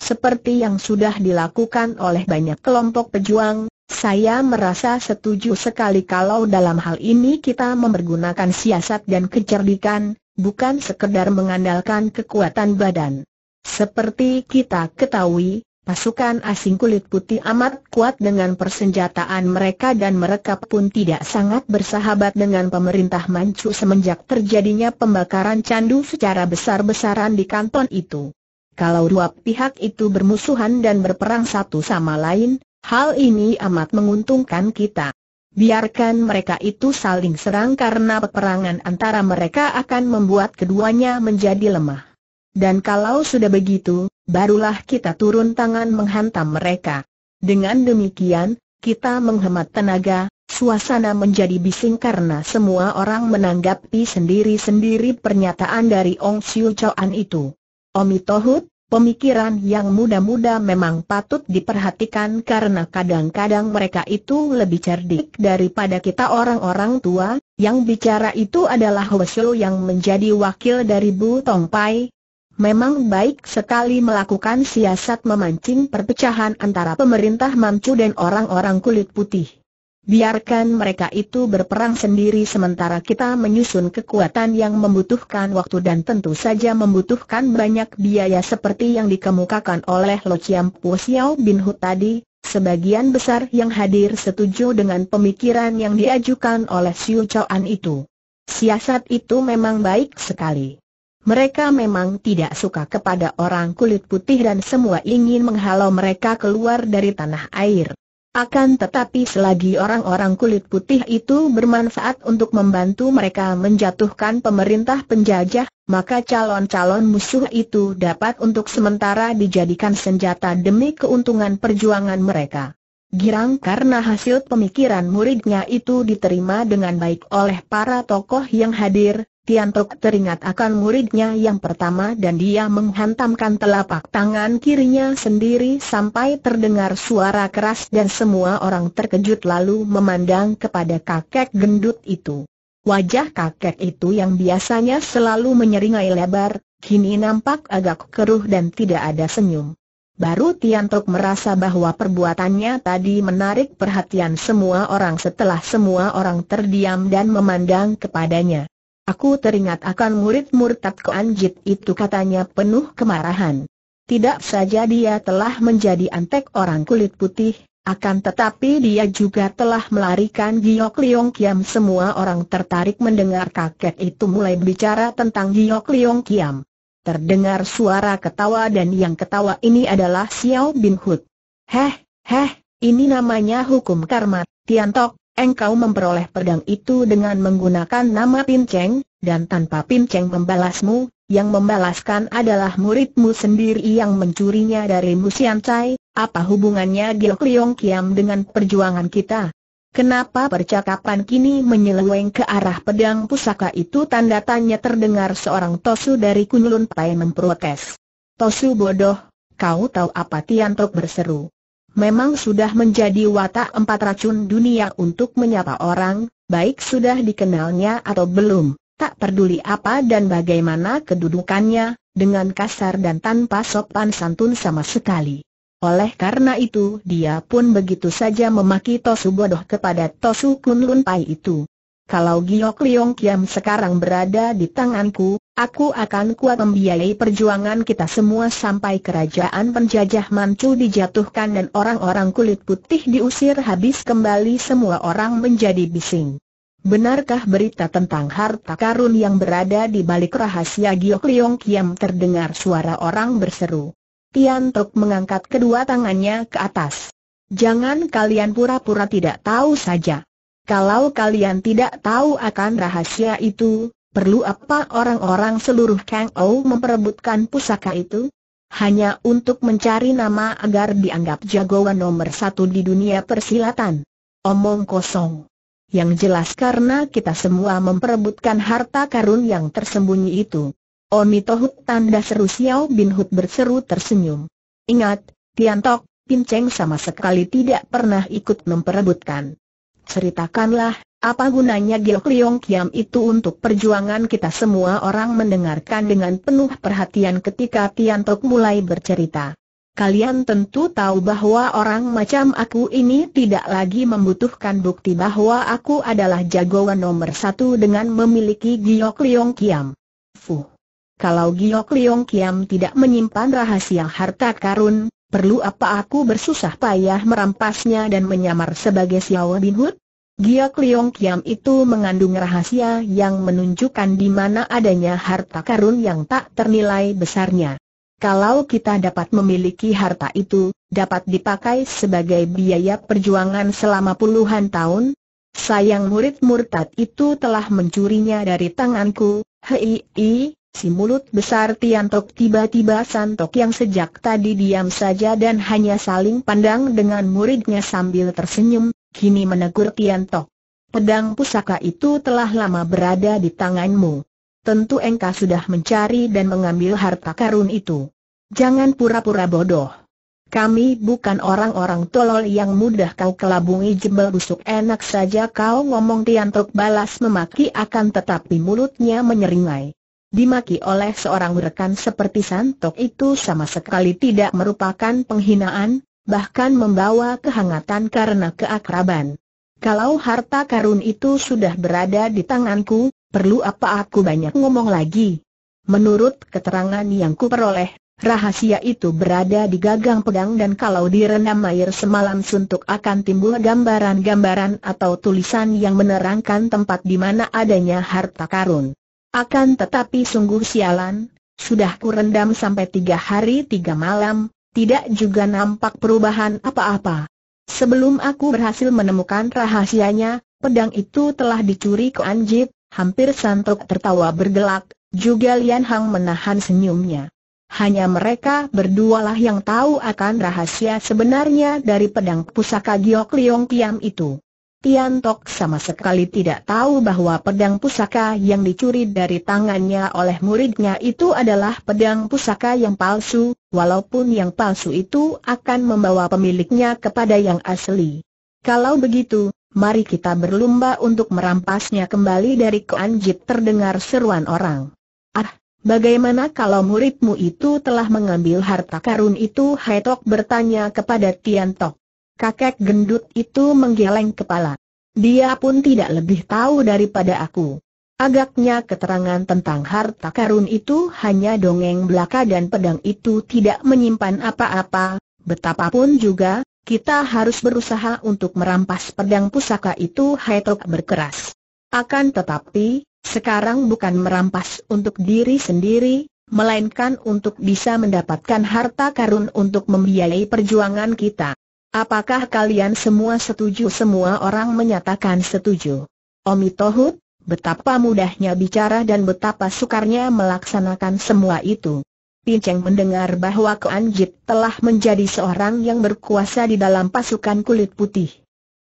Seperti yang sudah dilakukan oleh banyak kelompok pejuang, saya merasa setuju sekali kalau dalam hal ini kita mempergunakan siasat dan kecerdikan, bukan sekedar mengandalkan kekuatan badan. Seperti kita ketahui, pasukan asing kulit putih amat kuat dengan persenjataan mereka dan mereka pun tidak sangat bersahabat dengan pemerintah Manchu semenjak terjadinya pembakaran candu secara besar-besaran di kanton itu. Kalau dua pihak itu bermusuhan dan berperang satu sama lain, Hal ini amat menguntungkan kita. Biarkan mereka itu saling serang karena peperangan antara mereka akan membuat keduanya menjadi lemah. Dan kalau sudah begitu, barulah kita turun tangan menghantam mereka. Dengan demikian, kita menghemat tenaga, suasana menjadi bising karena semua orang menanggapi sendiri-sendiri pernyataan dari Ong Siu Chuan itu. Omi Tohut, Pemikiran yang muda-muda memang patut diperhatikan karena kadang-kadang mereka itu lebih cerdik daripada kita orang-orang tua, yang bicara itu adalah Hwasyo yang menjadi wakil dari Bu Tong Pai. Memang baik sekali melakukan siasat memancing perpecahan antara pemerintah Mamcu dan orang-orang kulit putih biarkan mereka itu berperang sendiri sementara kita menyusun kekuatan yang membutuhkan waktu dan tentu saja membutuhkan banyak biaya seperti yang dikemukakan oleh Lo Chiam Pu Xiao Bin Hu tadi, sebagian besar yang hadir setuju dengan pemikiran yang diajukan oleh Siu Xiu An itu. Siasat itu memang baik sekali. Mereka memang tidak suka kepada orang kulit putih dan semua ingin menghalau mereka keluar dari tanah air. Akan tetapi selagi orang-orang kulit putih itu bermanfaat untuk membantu mereka menjatuhkan pemerintah penjajah, maka calon-calon musuh itu dapat untuk sementara dijadikan senjata demi keuntungan perjuangan mereka. Girang karena hasil pemikiran muridnya itu diterima dengan baik oleh para tokoh yang hadir, Tian Tok teringat akan muridnya yang pertama dan dia menghantamkan telapak tangan kirinya sendiri sampai terdengar suara keras dan semua orang terkejut lalu memandang kepada kakek gendut itu. Wajah kakek itu yang biasanya selalu menyeringai lebar, kini nampak agak keruh dan tidak ada senyum. Baru Tian Tok merasa bahwa perbuatannya tadi menarik perhatian semua orang setelah semua orang terdiam dan memandang kepadanya. Aku teringat akan murid murtad anjit itu katanya penuh kemarahan. Tidak saja dia telah menjadi antek orang kulit putih, akan tetapi dia juga telah melarikan Giok Liong Kiam semua orang tertarik mendengar kakek itu mulai bicara tentang Giok Liong Kiam. Terdengar suara ketawa dan yang ketawa ini adalah Xiao Bin Hud. Heh, heh, ini namanya hukum karma, Tiantok, engkau memperoleh pedang itu dengan menggunakan nama Pinceng, dan tanpa Pinceng membalasmu, yang membalaskan adalah muridmu sendiri yang mencurinya dari Musian Cai, apa hubungannya Giok Liong Kiam dengan perjuangan kita? Kenapa percakapan kini menyeleweng ke arah pedang pusaka itu tanda tanya terdengar seorang Tosu dari Kunlun Pai memprotes. Tosu bodoh, kau tahu apa Tiantok berseru. Memang sudah menjadi watak empat racun dunia untuk menyapa orang, baik sudah dikenalnya atau belum, tak peduli apa dan bagaimana kedudukannya, dengan kasar dan tanpa sopan santun sama sekali. Oleh karena itu dia pun begitu saja memaki Tosu bodoh kepada Tosu Kun Pai itu kalau Giok Liong Kiam sekarang berada di tanganku, aku akan kuat membiayai perjuangan kita semua sampai kerajaan penjajah Manchu dijatuhkan dan orang-orang kulit putih diusir habis kembali semua orang menjadi bising. Benarkah berita tentang harta karun yang berada di balik rahasia Giok Liong Kiam terdengar suara orang berseru. Tian Tok mengangkat kedua tangannya ke atas. Jangan kalian pura-pura tidak tahu saja. Kalau kalian tidak tahu akan rahasia itu, perlu apa orang-orang seluruh Kang Ou memperebutkan pusaka itu? Hanya untuk mencari nama agar dianggap jagoan nomor satu di dunia persilatan. Omong kosong. Yang jelas karena kita semua memperebutkan harta karun yang tersembunyi itu. Omi Tohut tanda seru Xiao Bin Hut berseru tersenyum. Ingat, Tiantok, Pinceng sama sekali tidak pernah ikut memperebutkan ceritakanlah, apa gunanya Giok Leong Kiam itu untuk perjuangan kita semua orang mendengarkan dengan penuh perhatian ketika Tian Tiantok mulai bercerita. Kalian tentu tahu bahwa orang macam aku ini tidak lagi membutuhkan bukti bahwa aku adalah jagoan nomor satu dengan memiliki Giok Leong Kiam. Fuh. Kalau Giok Leong Kiam tidak menyimpan rahasia harta karun, Perlu apa aku bersusah payah merampasnya dan menyamar sebagai Xiao Bin Hud? Giok Liong Kiam itu mengandung rahasia yang menunjukkan di mana adanya harta karun yang tak ternilai besarnya. Kalau kita dapat memiliki harta itu, dapat dipakai sebagai biaya perjuangan selama puluhan tahun. Sayang murid murtad itu telah mencurinya dari tanganku, hei, Si mulut besar Tiantok tiba-tiba Santok yang sejak tadi diam saja dan hanya saling pandang dengan muridnya sambil tersenyum, kini menegur Tiantok. Pedang pusaka itu telah lama berada di tanganmu. Tentu engkau sudah mencari dan mengambil harta karun itu. Jangan pura-pura bodoh. Kami bukan orang-orang tolol yang mudah kau kelabungi jebel busuk enak saja kau ngomong Tiantok balas memaki akan tetapi mulutnya menyeringai. Dimaki oleh seorang rekan seperti Santok itu sama sekali tidak merupakan penghinaan, bahkan membawa kehangatan karena keakraban. Kalau harta karun itu sudah berada di tanganku, perlu apa aku banyak ngomong lagi? Menurut keterangan yang kuperoleh, rahasia itu berada di gagang pedang dan kalau direndam air semalam suntuk akan timbul gambaran-gambaran atau tulisan yang menerangkan tempat di mana adanya harta karun. Akan tetapi sungguh sialan, sudah rendam sampai tiga hari tiga malam, tidak juga nampak perubahan apa-apa. Sebelum aku berhasil menemukan rahasianya, pedang itu telah dicuri ke Anjib, hampir santuk tertawa bergelak, juga Lian Hang menahan senyumnya. Hanya mereka berdualah yang tahu akan rahasia sebenarnya dari pedang pusaka Giok Liong Tiam itu. Tian Tok sama sekali tidak tahu bahwa pedang pusaka yang dicuri dari tangannya oleh muridnya itu adalah pedang pusaka yang palsu, walaupun yang palsu itu akan membawa pemiliknya kepada yang asli. Kalau begitu, mari kita berlomba untuk merampasnya kembali dari keanjit terdengar seruan orang. Ah, bagaimana kalau muridmu itu telah mengambil harta karun itu? Hai Tok bertanya kepada Tian Tok. Kakek gendut itu menggeleng kepala. Dia pun tidak lebih tahu daripada aku. Agaknya keterangan tentang harta karun itu hanya dongeng belaka dan pedang itu tidak menyimpan apa-apa, betapapun juga, kita harus berusaha untuk merampas pedang pusaka itu Haitok berkeras. Akan tetapi, sekarang bukan merampas untuk diri sendiri, melainkan untuk bisa mendapatkan harta karun untuk membiayai perjuangan kita. Apakah kalian semua setuju? Semua orang menyatakan setuju. Omi betapa mudahnya bicara dan betapa sukarnya melaksanakan semua itu. Pinceng mendengar bahwa Keanjit telah menjadi seorang yang berkuasa di dalam pasukan kulit putih.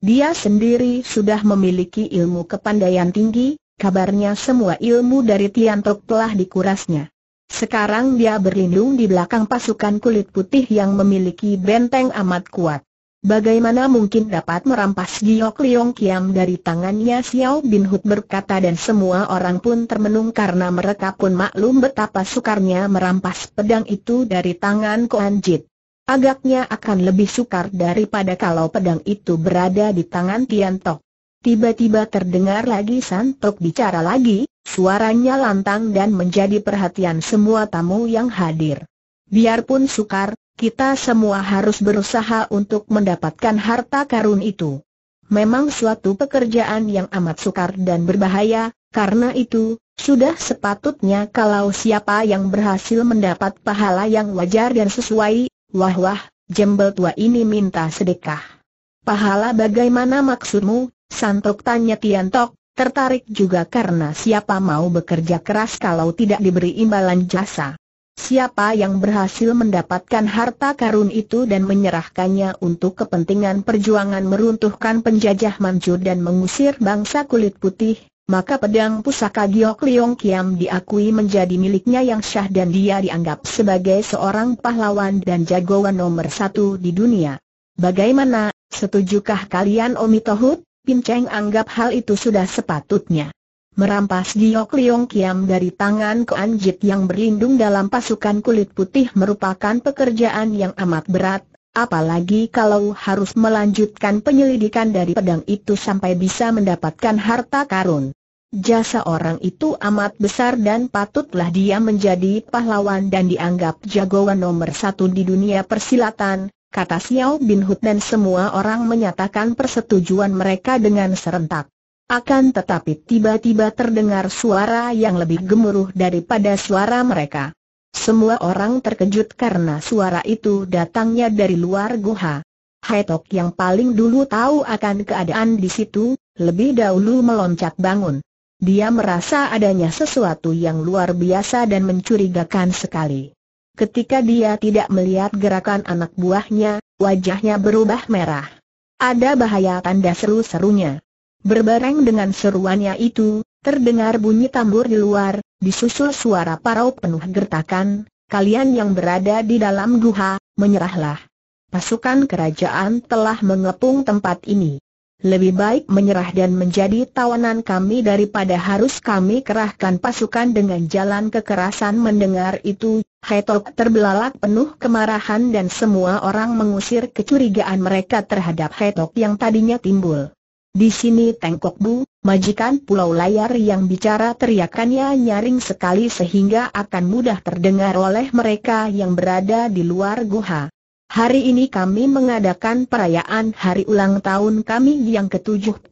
Dia sendiri sudah memiliki ilmu kepandaian tinggi, kabarnya semua ilmu dari Tiantok telah dikurasnya. Sekarang dia berlindung di belakang pasukan kulit putih yang memiliki benteng amat kuat. Bagaimana mungkin dapat merampas Giok Liong Kiam dari tangannya Xiao Bin Hut berkata dan semua orang pun termenung karena mereka pun maklum betapa sukarnya merampas pedang itu dari tangan Koan Jit. Agaknya akan lebih sukar daripada kalau pedang itu berada di tangan Tian Tok. Tiba-tiba terdengar lagi Tok bicara lagi, suaranya lantang dan menjadi perhatian semua tamu yang hadir. Biarpun sukar, kita semua harus berusaha untuk mendapatkan harta karun itu. Memang suatu pekerjaan yang amat sukar dan berbahaya, karena itu, sudah sepatutnya kalau siapa yang berhasil mendapat pahala yang wajar dan sesuai, wah-wah, jembel tua ini minta sedekah. Pahala bagaimana maksudmu, santok tanya Tiantok, tertarik juga karena siapa mau bekerja keras kalau tidak diberi imbalan jasa. Siapa yang berhasil mendapatkan harta karun itu dan menyerahkannya untuk kepentingan perjuangan meruntuhkan penjajah Manjur dan mengusir bangsa kulit putih, maka pedang pusaka Giok Liong Kiam diakui menjadi miliknya yang syah dan dia dianggap sebagai seorang pahlawan dan jagoan nomor satu di dunia. Bagaimana, setujukah kalian Omitohut? Pinceng anggap hal itu sudah sepatutnya merampas Giok Liong Kiam dari tangan Koan Jit yang berlindung dalam pasukan kulit putih merupakan pekerjaan yang amat berat, apalagi kalau harus melanjutkan penyelidikan dari pedang itu sampai bisa mendapatkan harta karun. Jasa orang itu amat besar dan patutlah dia menjadi pahlawan dan dianggap jagoan nomor satu di dunia persilatan, kata Xiao Bin Hut dan semua orang menyatakan persetujuan mereka dengan serentak. Akan tetapi tiba-tiba terdengar suara yang lebih gemuruh daripada suara mereka. Semua orang terkejut karena suara itu datangnya dari luar guha. Haitok yang paling dulu tahu akan keadaan di situ, lebih dahulu meloncat bangun. Dia merasa adanya sesuatu yang luar biasa dan mencurigakan sekali. Ketika dia tidak melihat gerakan anak buahnya, wajahnya berubah merah. Ada bahaya tanda seru-serunya. Berbareng dengan seruannya itu, terdengar bunyi tambur di luar, disusul suara parau penuh gertakan, kalian yang berada di dalam guha, menyerahlah. Pasukan kerajaan telah mengepung tempat ini. Lebih baik menyerah dan menjadi tawanan kami daripada harus kami kerahkan pasukan dengan jalan kekerasan mendengar itu, Hetok terbelalak penuh kemarahan dan semua orang mengusir kecurigaan mereka terhadap Hetok yang tadinya timbul. Di sini Tengkok Bu, majikan pulau layar yang bicara teriakannya nyaring sekali sehingga akan mudah terdengar oleh mereka yang berada di luar guha. Hari ini kami mengadakan perayaan hari ulang tahun kami yang ke-75,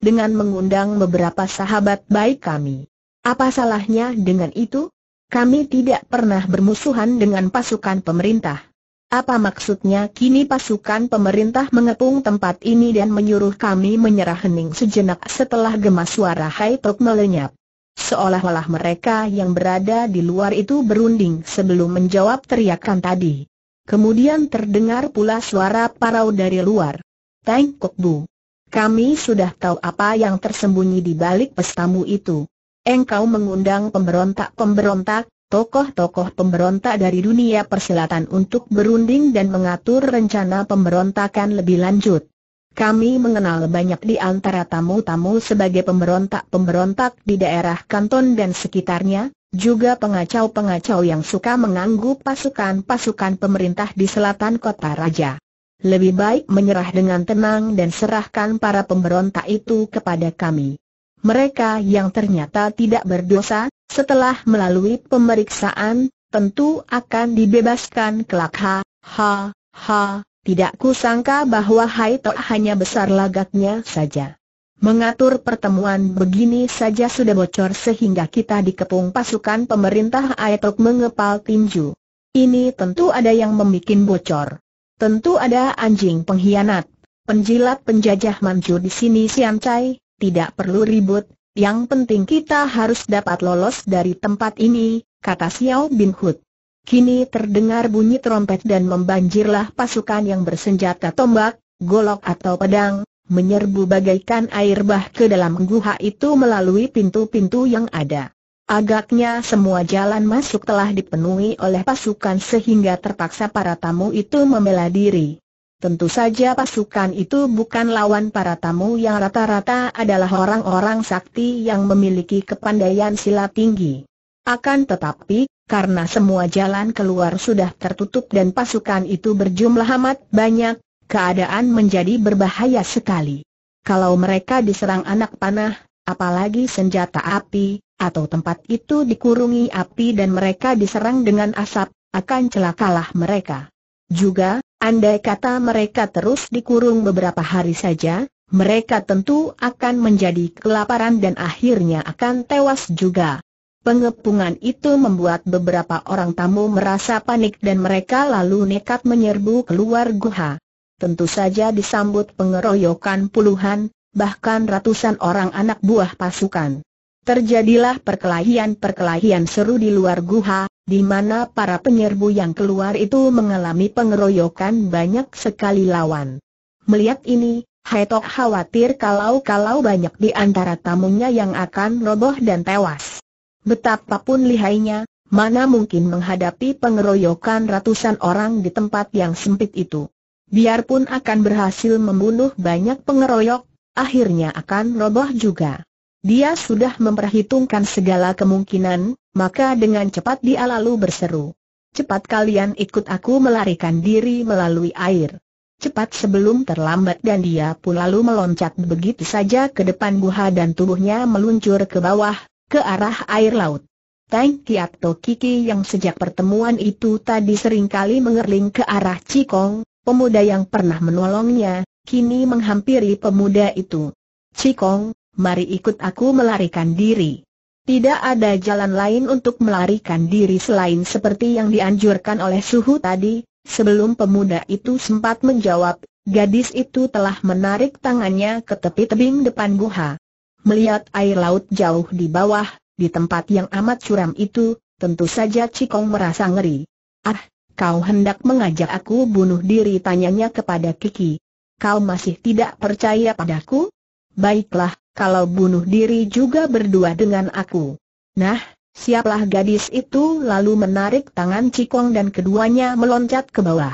dengan mengundang beberapa sahabat baik kami. Apa salahnya dengan itu? Kami tidak pernah bermusuhan dengan pasukan pemerintah. Apa maksudnya kini pasukan pemerintah mengepung tempat ini dan menyuruh kami menyerah hening sejenak setelah gemas suara Hai Tok melenyap. Seolah-olah mereka yang berada di luar itu berunding sebelum menjawab teriakan tadi. Kemudian terdengar pula suara parau dari luar. Tang Kok Bu. Kami sudah tahu apa yang tersembunyi di balik pestamu itu. Engkau mengundang pemberontak-pemberontak, tokoh-tokoh pemberontak dari dunia persilatan untuk berunding dan mengatur rencana pemberontakan lebih lanjut. Kami mengenal banyak di antara tamu-tamu sebagai pemberontak-pemberontak di daerah kanton dan sekitarnya, juga pengacau-pengacau yang suka mengganggu pasukan-pasukan pemerintah di selatan kota raja. Lebih baik menyerah dengan tenang dan serahkan para pemberontak itu kepada kami. Mereka yang ternyata tidak berdosa, setelah melalui pemeriksaan, tentu akan dibebaskan kelak ha, ha, ha. Tidak kusangka bahwa Hai hanya besar lagaknya saja. Mengatur pertemuan begini saja sudah bocor sehingga kita dikepung pasukan pemerintah Aitok mengepal tinju. Ini tentu ada yang membuat bocor. Tentu ada anjing pengkhianat, penjilat penjajah manju di sini siang cai. tidak perlu ribut, yang penting kita harus dapat lolos dari tempat ini, kata Xiao Bin Hud. Kini terdengar bunyi trompet dan membanjirlah pasukan yang bersenjata tombak, golok atau pedang, menyerbu bagaikan air bah ke dalam guha itu melalui pintu-pintu yang ada. Agaknya semua jalan masuk telah dipenuhi oleh pasukan sehingga terpaksa para tamu itu membela diri. Tentu saja pasukan itu bukan lawan para tamu yang rata-rata adalah orang-orang sakti yang memiliki kepandaian silat tinggi. Akan tetapi, karena semua jalan keluar sudah tertutup dan pasukan itu berjumlah amat banyak, keadaan menjadi berbahaya sekali. Kalau mereka diserang anak panah, apalagi senjata api, atau tempat itu dikurungi api dan mereka diserang dengan asap, akan celakalah mereka. Juga, Andai kata mereka terus dikurung beberapa hari saja, mereka tentu akan menjadi kelaparan dan akhirnya akan tewas juga. Pengepungan itu membuat beberapa orang tamu merasa panik dan mereka lalu nekat menyerbu keluar guha. Tentu saja disambut pengeroyokan puluhan, bahkan ratusan orang anak buah pasukan. Terjadilah perkelahian-perkelahian seru di luar guha, di mana para penyerbu yang keluar itu mengalami pengeroyokan banyak sekali lawan. Melihat ini, Haitok khawatir kalau-kalau banyak di antara tamunya yang akan roboh dan tewas. Betapapun lihainya, mana mungkin menghadapi pengeroyokan ratusan orang di tempat yang sempit itu. Biarpun akan berhasil membunuh banyak pengeroyok, akhirnya akan roboh juga. Dia sudah memperhitungkan segala kemungkinan, maka dengan cepat dia lalu berseru. Cepat kalian ikut aku melarikan diri melalui air. Cepat sebelum terlambat dan dia pun lalu meloncat begitu saja ke depan buha dan tubuhnya meluncur ke bawah, ke arah air laut. Tang Kiat Kiki yang sejak pertemuan itu tadi seringkali mengerling ke arah Cikong, pemuda yang pernah menolongnya, kini menghampiri pemuda itu. Cikong, mari ikut aku melarikan diri. Tidak ada jalan lain untuk melarikan diri selain seperti yang dianjurkan oleh suhu tadi, sebelum pemuda itu sempat menjawab, gadis itu telah menarik tangannya ke tepi tebing depan guha. Melihat air laut jauh di bawah, di tempat yang amat curam itu, tentu saja Cikong merasa ngeri. Ah, kau hendak mengajak aku bunuh diri tanyanya kepada Kiki. Kau masih tidak percaya padaku? Baiklah, kalau bunuh diri juga berdua dengan aku. Nah, siaplah gadis itu lalu menarik tangan Cikong dan keduanya meloncat ke bawah.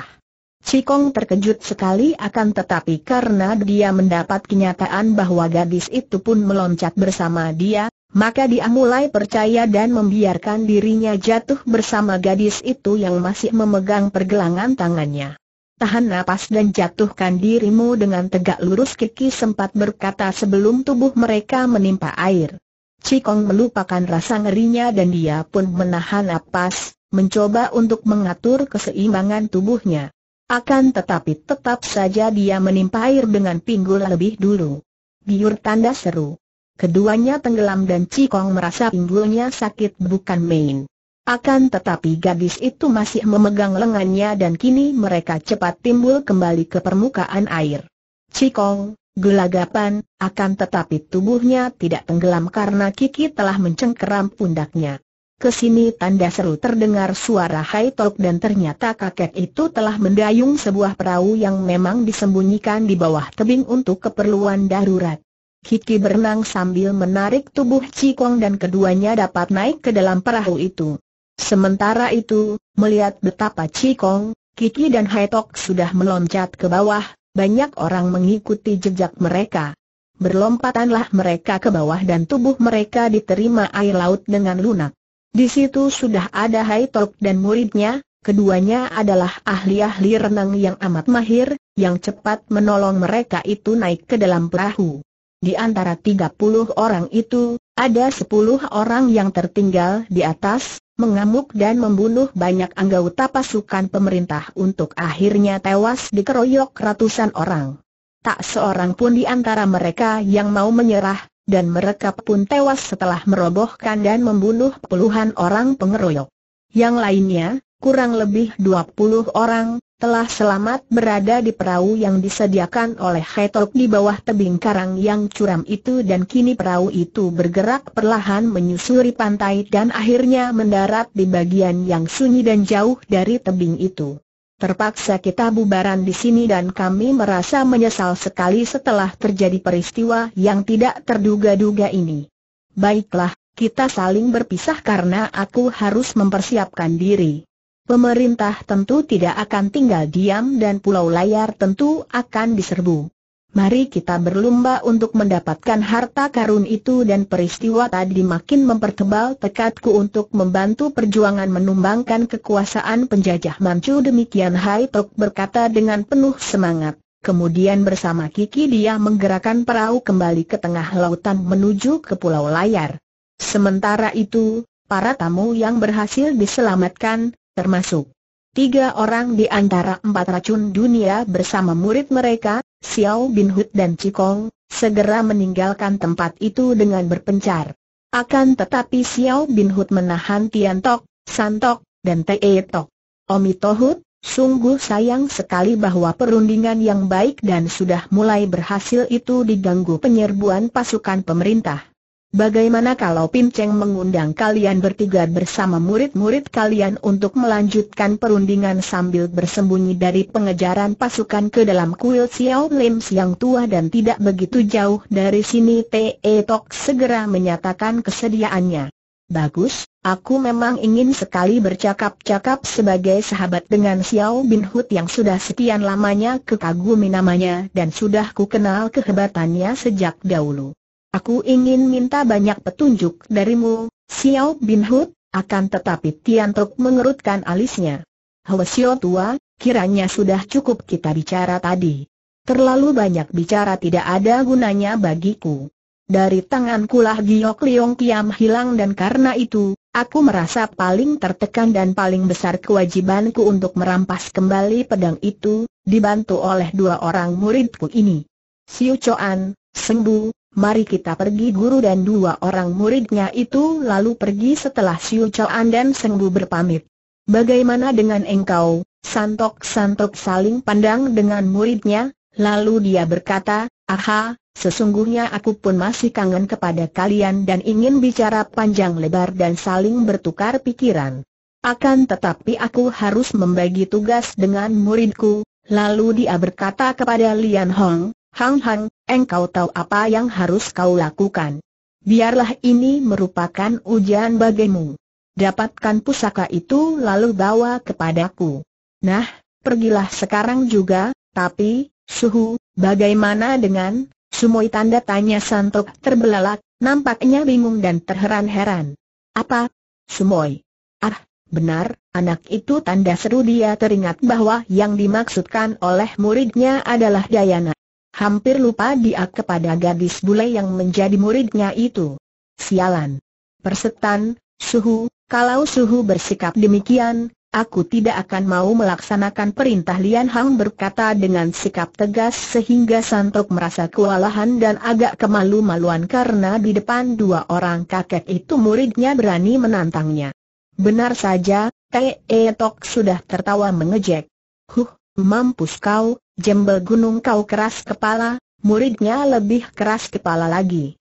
Cikong terkejut sekali akan tetapi karena dia mendapat kenyataan bahwa gadis itu pun meloncat bersama dia, maka dia mulai percaya dan membiarkan dirinya jatuh bersama gadis itu yang masih memegang pergelangan tangannya. Tahan napas dan jatuhkan dirimu dengan tegak lurus Kiki sempat berkata sebelum tubuh mereka menimpa air. Cikong melupakan rasa ngerinya dan dia pun menahan napas, mencoba untuk mengatur keseimbangan tubuhnya. Akan tetapi tetap saja dia menimpa air dengan pinggul lebih dulu. Biur tanda seru. Keduanya tenggelam dan Cikong merasa pinggulnya sakit bukan main. Akan tetapi gadis itu masih memegang lengannya dan kini mereka cepat timbul kembali ke permukaan air. Cikong, gelagapan, akan tetapi tubuhnya tidak tenggelam karena Kiki telah mencengkeram pundaknya. Kesini tanda seru terdengar suara Hai Tok dan ternyata kakek itu telah mendayung sebuah perahu yang memang disembunyikan di bawah tebing untuk keperluan darurat. Kiki berenang sambil menarik tubuh Cikong dan keduanya dapat naik ke dalam perahu itu. Sementara itu, melihat betapa Cikong, Kiki dan Haitok sudah meloncat ke bawah, banyak orang mengikuti jejak mereka. Berlompatanlah mereka ke bawah dan tubuh mereka diterima air laut dengan lunak. Di situ sudah ada Haitok dan muridnya, keduanya adalah ahli-ahli renang yang amat mahir, yang cepat menolong mereka itu naik ke dalam perahu. Di antara 30 orang itu, ada 10 orang yang tertinggal di atas, mengamuk dan membunuh banyak anggota pasukan pemerintah untuk akhirnya tewas dikeroyok ratusan orang. Tak seorang pun di antara mereka yang mau menyerah, dan mereka pun tewas setelah merobohkan dan membunuh puluhan orang pengeroyok. Yang lainnya, kurang lebih 20 orang, telah selamat berada di perahu yang disediakan oleh Hetok di bawah tebing karang yang curam itu dan kini perahu itu bergerak perlahan menyusuri pantai dan akhirnya mendarat di bagian yang sunyi dan jauh dari tebing itu. Terpaksa kita bubaran di sini dan kami merasa menyesal sekali setelah terjadi peristiwa yang tidak terduga-duga ini. Baiklah, kita saling berpisah karena aku harus mempersiapkan diri pemerintah tentu tidak akan tinggal diam dan pulau layar tentu akan diserbu. Mari kita berlomba untuk mendapatkan harta karun itu dan peristiwa tadi makin mempertebal tekadku untuk membantu perjuangan menumbangkan kekuasaan penjajah Manchu demikian Hai Tok berkata dengan penuh semangat. Kemudian bersama Kiki dia menggerakkan perahu kembali ke tengah lautan menuju ke pulau layar. Sementara itu, para tamu yang berhasil diselamatkan, termasuk tiga orang di antara empat racun dunia bersama murid mereka, Xiao Bin Hud dan Cikong, segera meninggalkan tempat itu dengan berpencar. Akan tetapi Xiao Bin Hud menahan Tian Tok, Santok, dan Tee Tok. Omi Tohut, sungguh sayang sekali bahwa perundingan yang baik dan sudah mulai berhasil itu diganggu penyerbuan pasukan pemerintah. Bagaimana kalau Pin Cheng mengundang kalian bertiga bersama murid-murid kalian untuk melanjutkan perundingan sambil bersembunyi dari pengejaran pasukan ke dalam kuil Xiao Lim yang tua dan tidak begitu jauh dari sini Te Tok segera menyatakan kesediaannya. Bagus, aku memang ingin sekali bercakap-cakap sebagai sahabat dengan Xiao Bin Hood yang sudah sekian lamanya kekagumi namanya dan sudah ku kenal kehebatannya sejak dahulu. Aku ingin minta banyak petunjuk darimu, Xiao Bin Hud, akan tetapi Tian Tok mengerutkan alisnya. Xiao tua, kiranya sudah cukup kita bicara tadi. Terlalu banyak bicara tidak ada gunanya bagiku. Dari tangankulah Giok Liong Kiam hilang dan karena itu, aku merasa paling tertekan dan paling besar kewajibanku untuk merampas kembali pedang itu, dibantu oleh dua orang muridku ini. Siu Choan, sembuh mari kita pergi guru dan dua orang muridnya itu lalu pergi setelah Siu Chuan dan Sengbu berpamit. Bagaimana dengan engkau? Santok-santok saling pandang dengan muridnya, lalu dia berkata, Aha, sesungguhnya aku pun masih kangen kepada kalian dan ingin bicara panjang lebar dan saling bertukar pikiran. Akan tetapi aku harus membagi tugas dengan muridku, lalu dia berkata kepada Lian Hong, Hang Hang, engkau tahu apa yang harus kau lakukan. Biarlah ini merupakan ujian bagimu. Dapatkan pusaka itu lalu bawa kepadaku. Nah, pergilah sekarang juga, tapi, suhu, bagaimana dengan, sumoi tanda tanya Santok terbelalak, nampaknya bingung dan terheran-heran. Apa? Sumoi. Ah, Benar, anak itu tanda seru dia teringat bahwa yang dimaksudkan oleh muridnya adalah Dayana. Hampir lupa dia kepada gadis bule yang menjadi muridnya itu. Sialan. Persetan, suhu, kalau suhu bersikap demikian, aku tidak akan mau melaksanakan perintah Lian Hang berkata dengan sikap tegas sehingga Santok merasa kewalahan dan agak kemalu-maluan karena di depan dua orang kakek itu muridnya berani menantangnya. Benar saja, Tee Tok sudah tertawa mengejek. Huh, Mampus kau, jembel gunung kau keras kepala, muridnya lebih keras kepala lagi.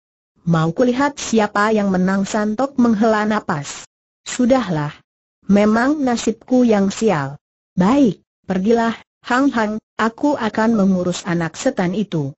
Mau kulihat siapa yang menang Santok menghela napas. Sudahlah. Memang nasibku yang sial. Baik, pergilah, Hang Hang, aku akan mengurus anak setan itu.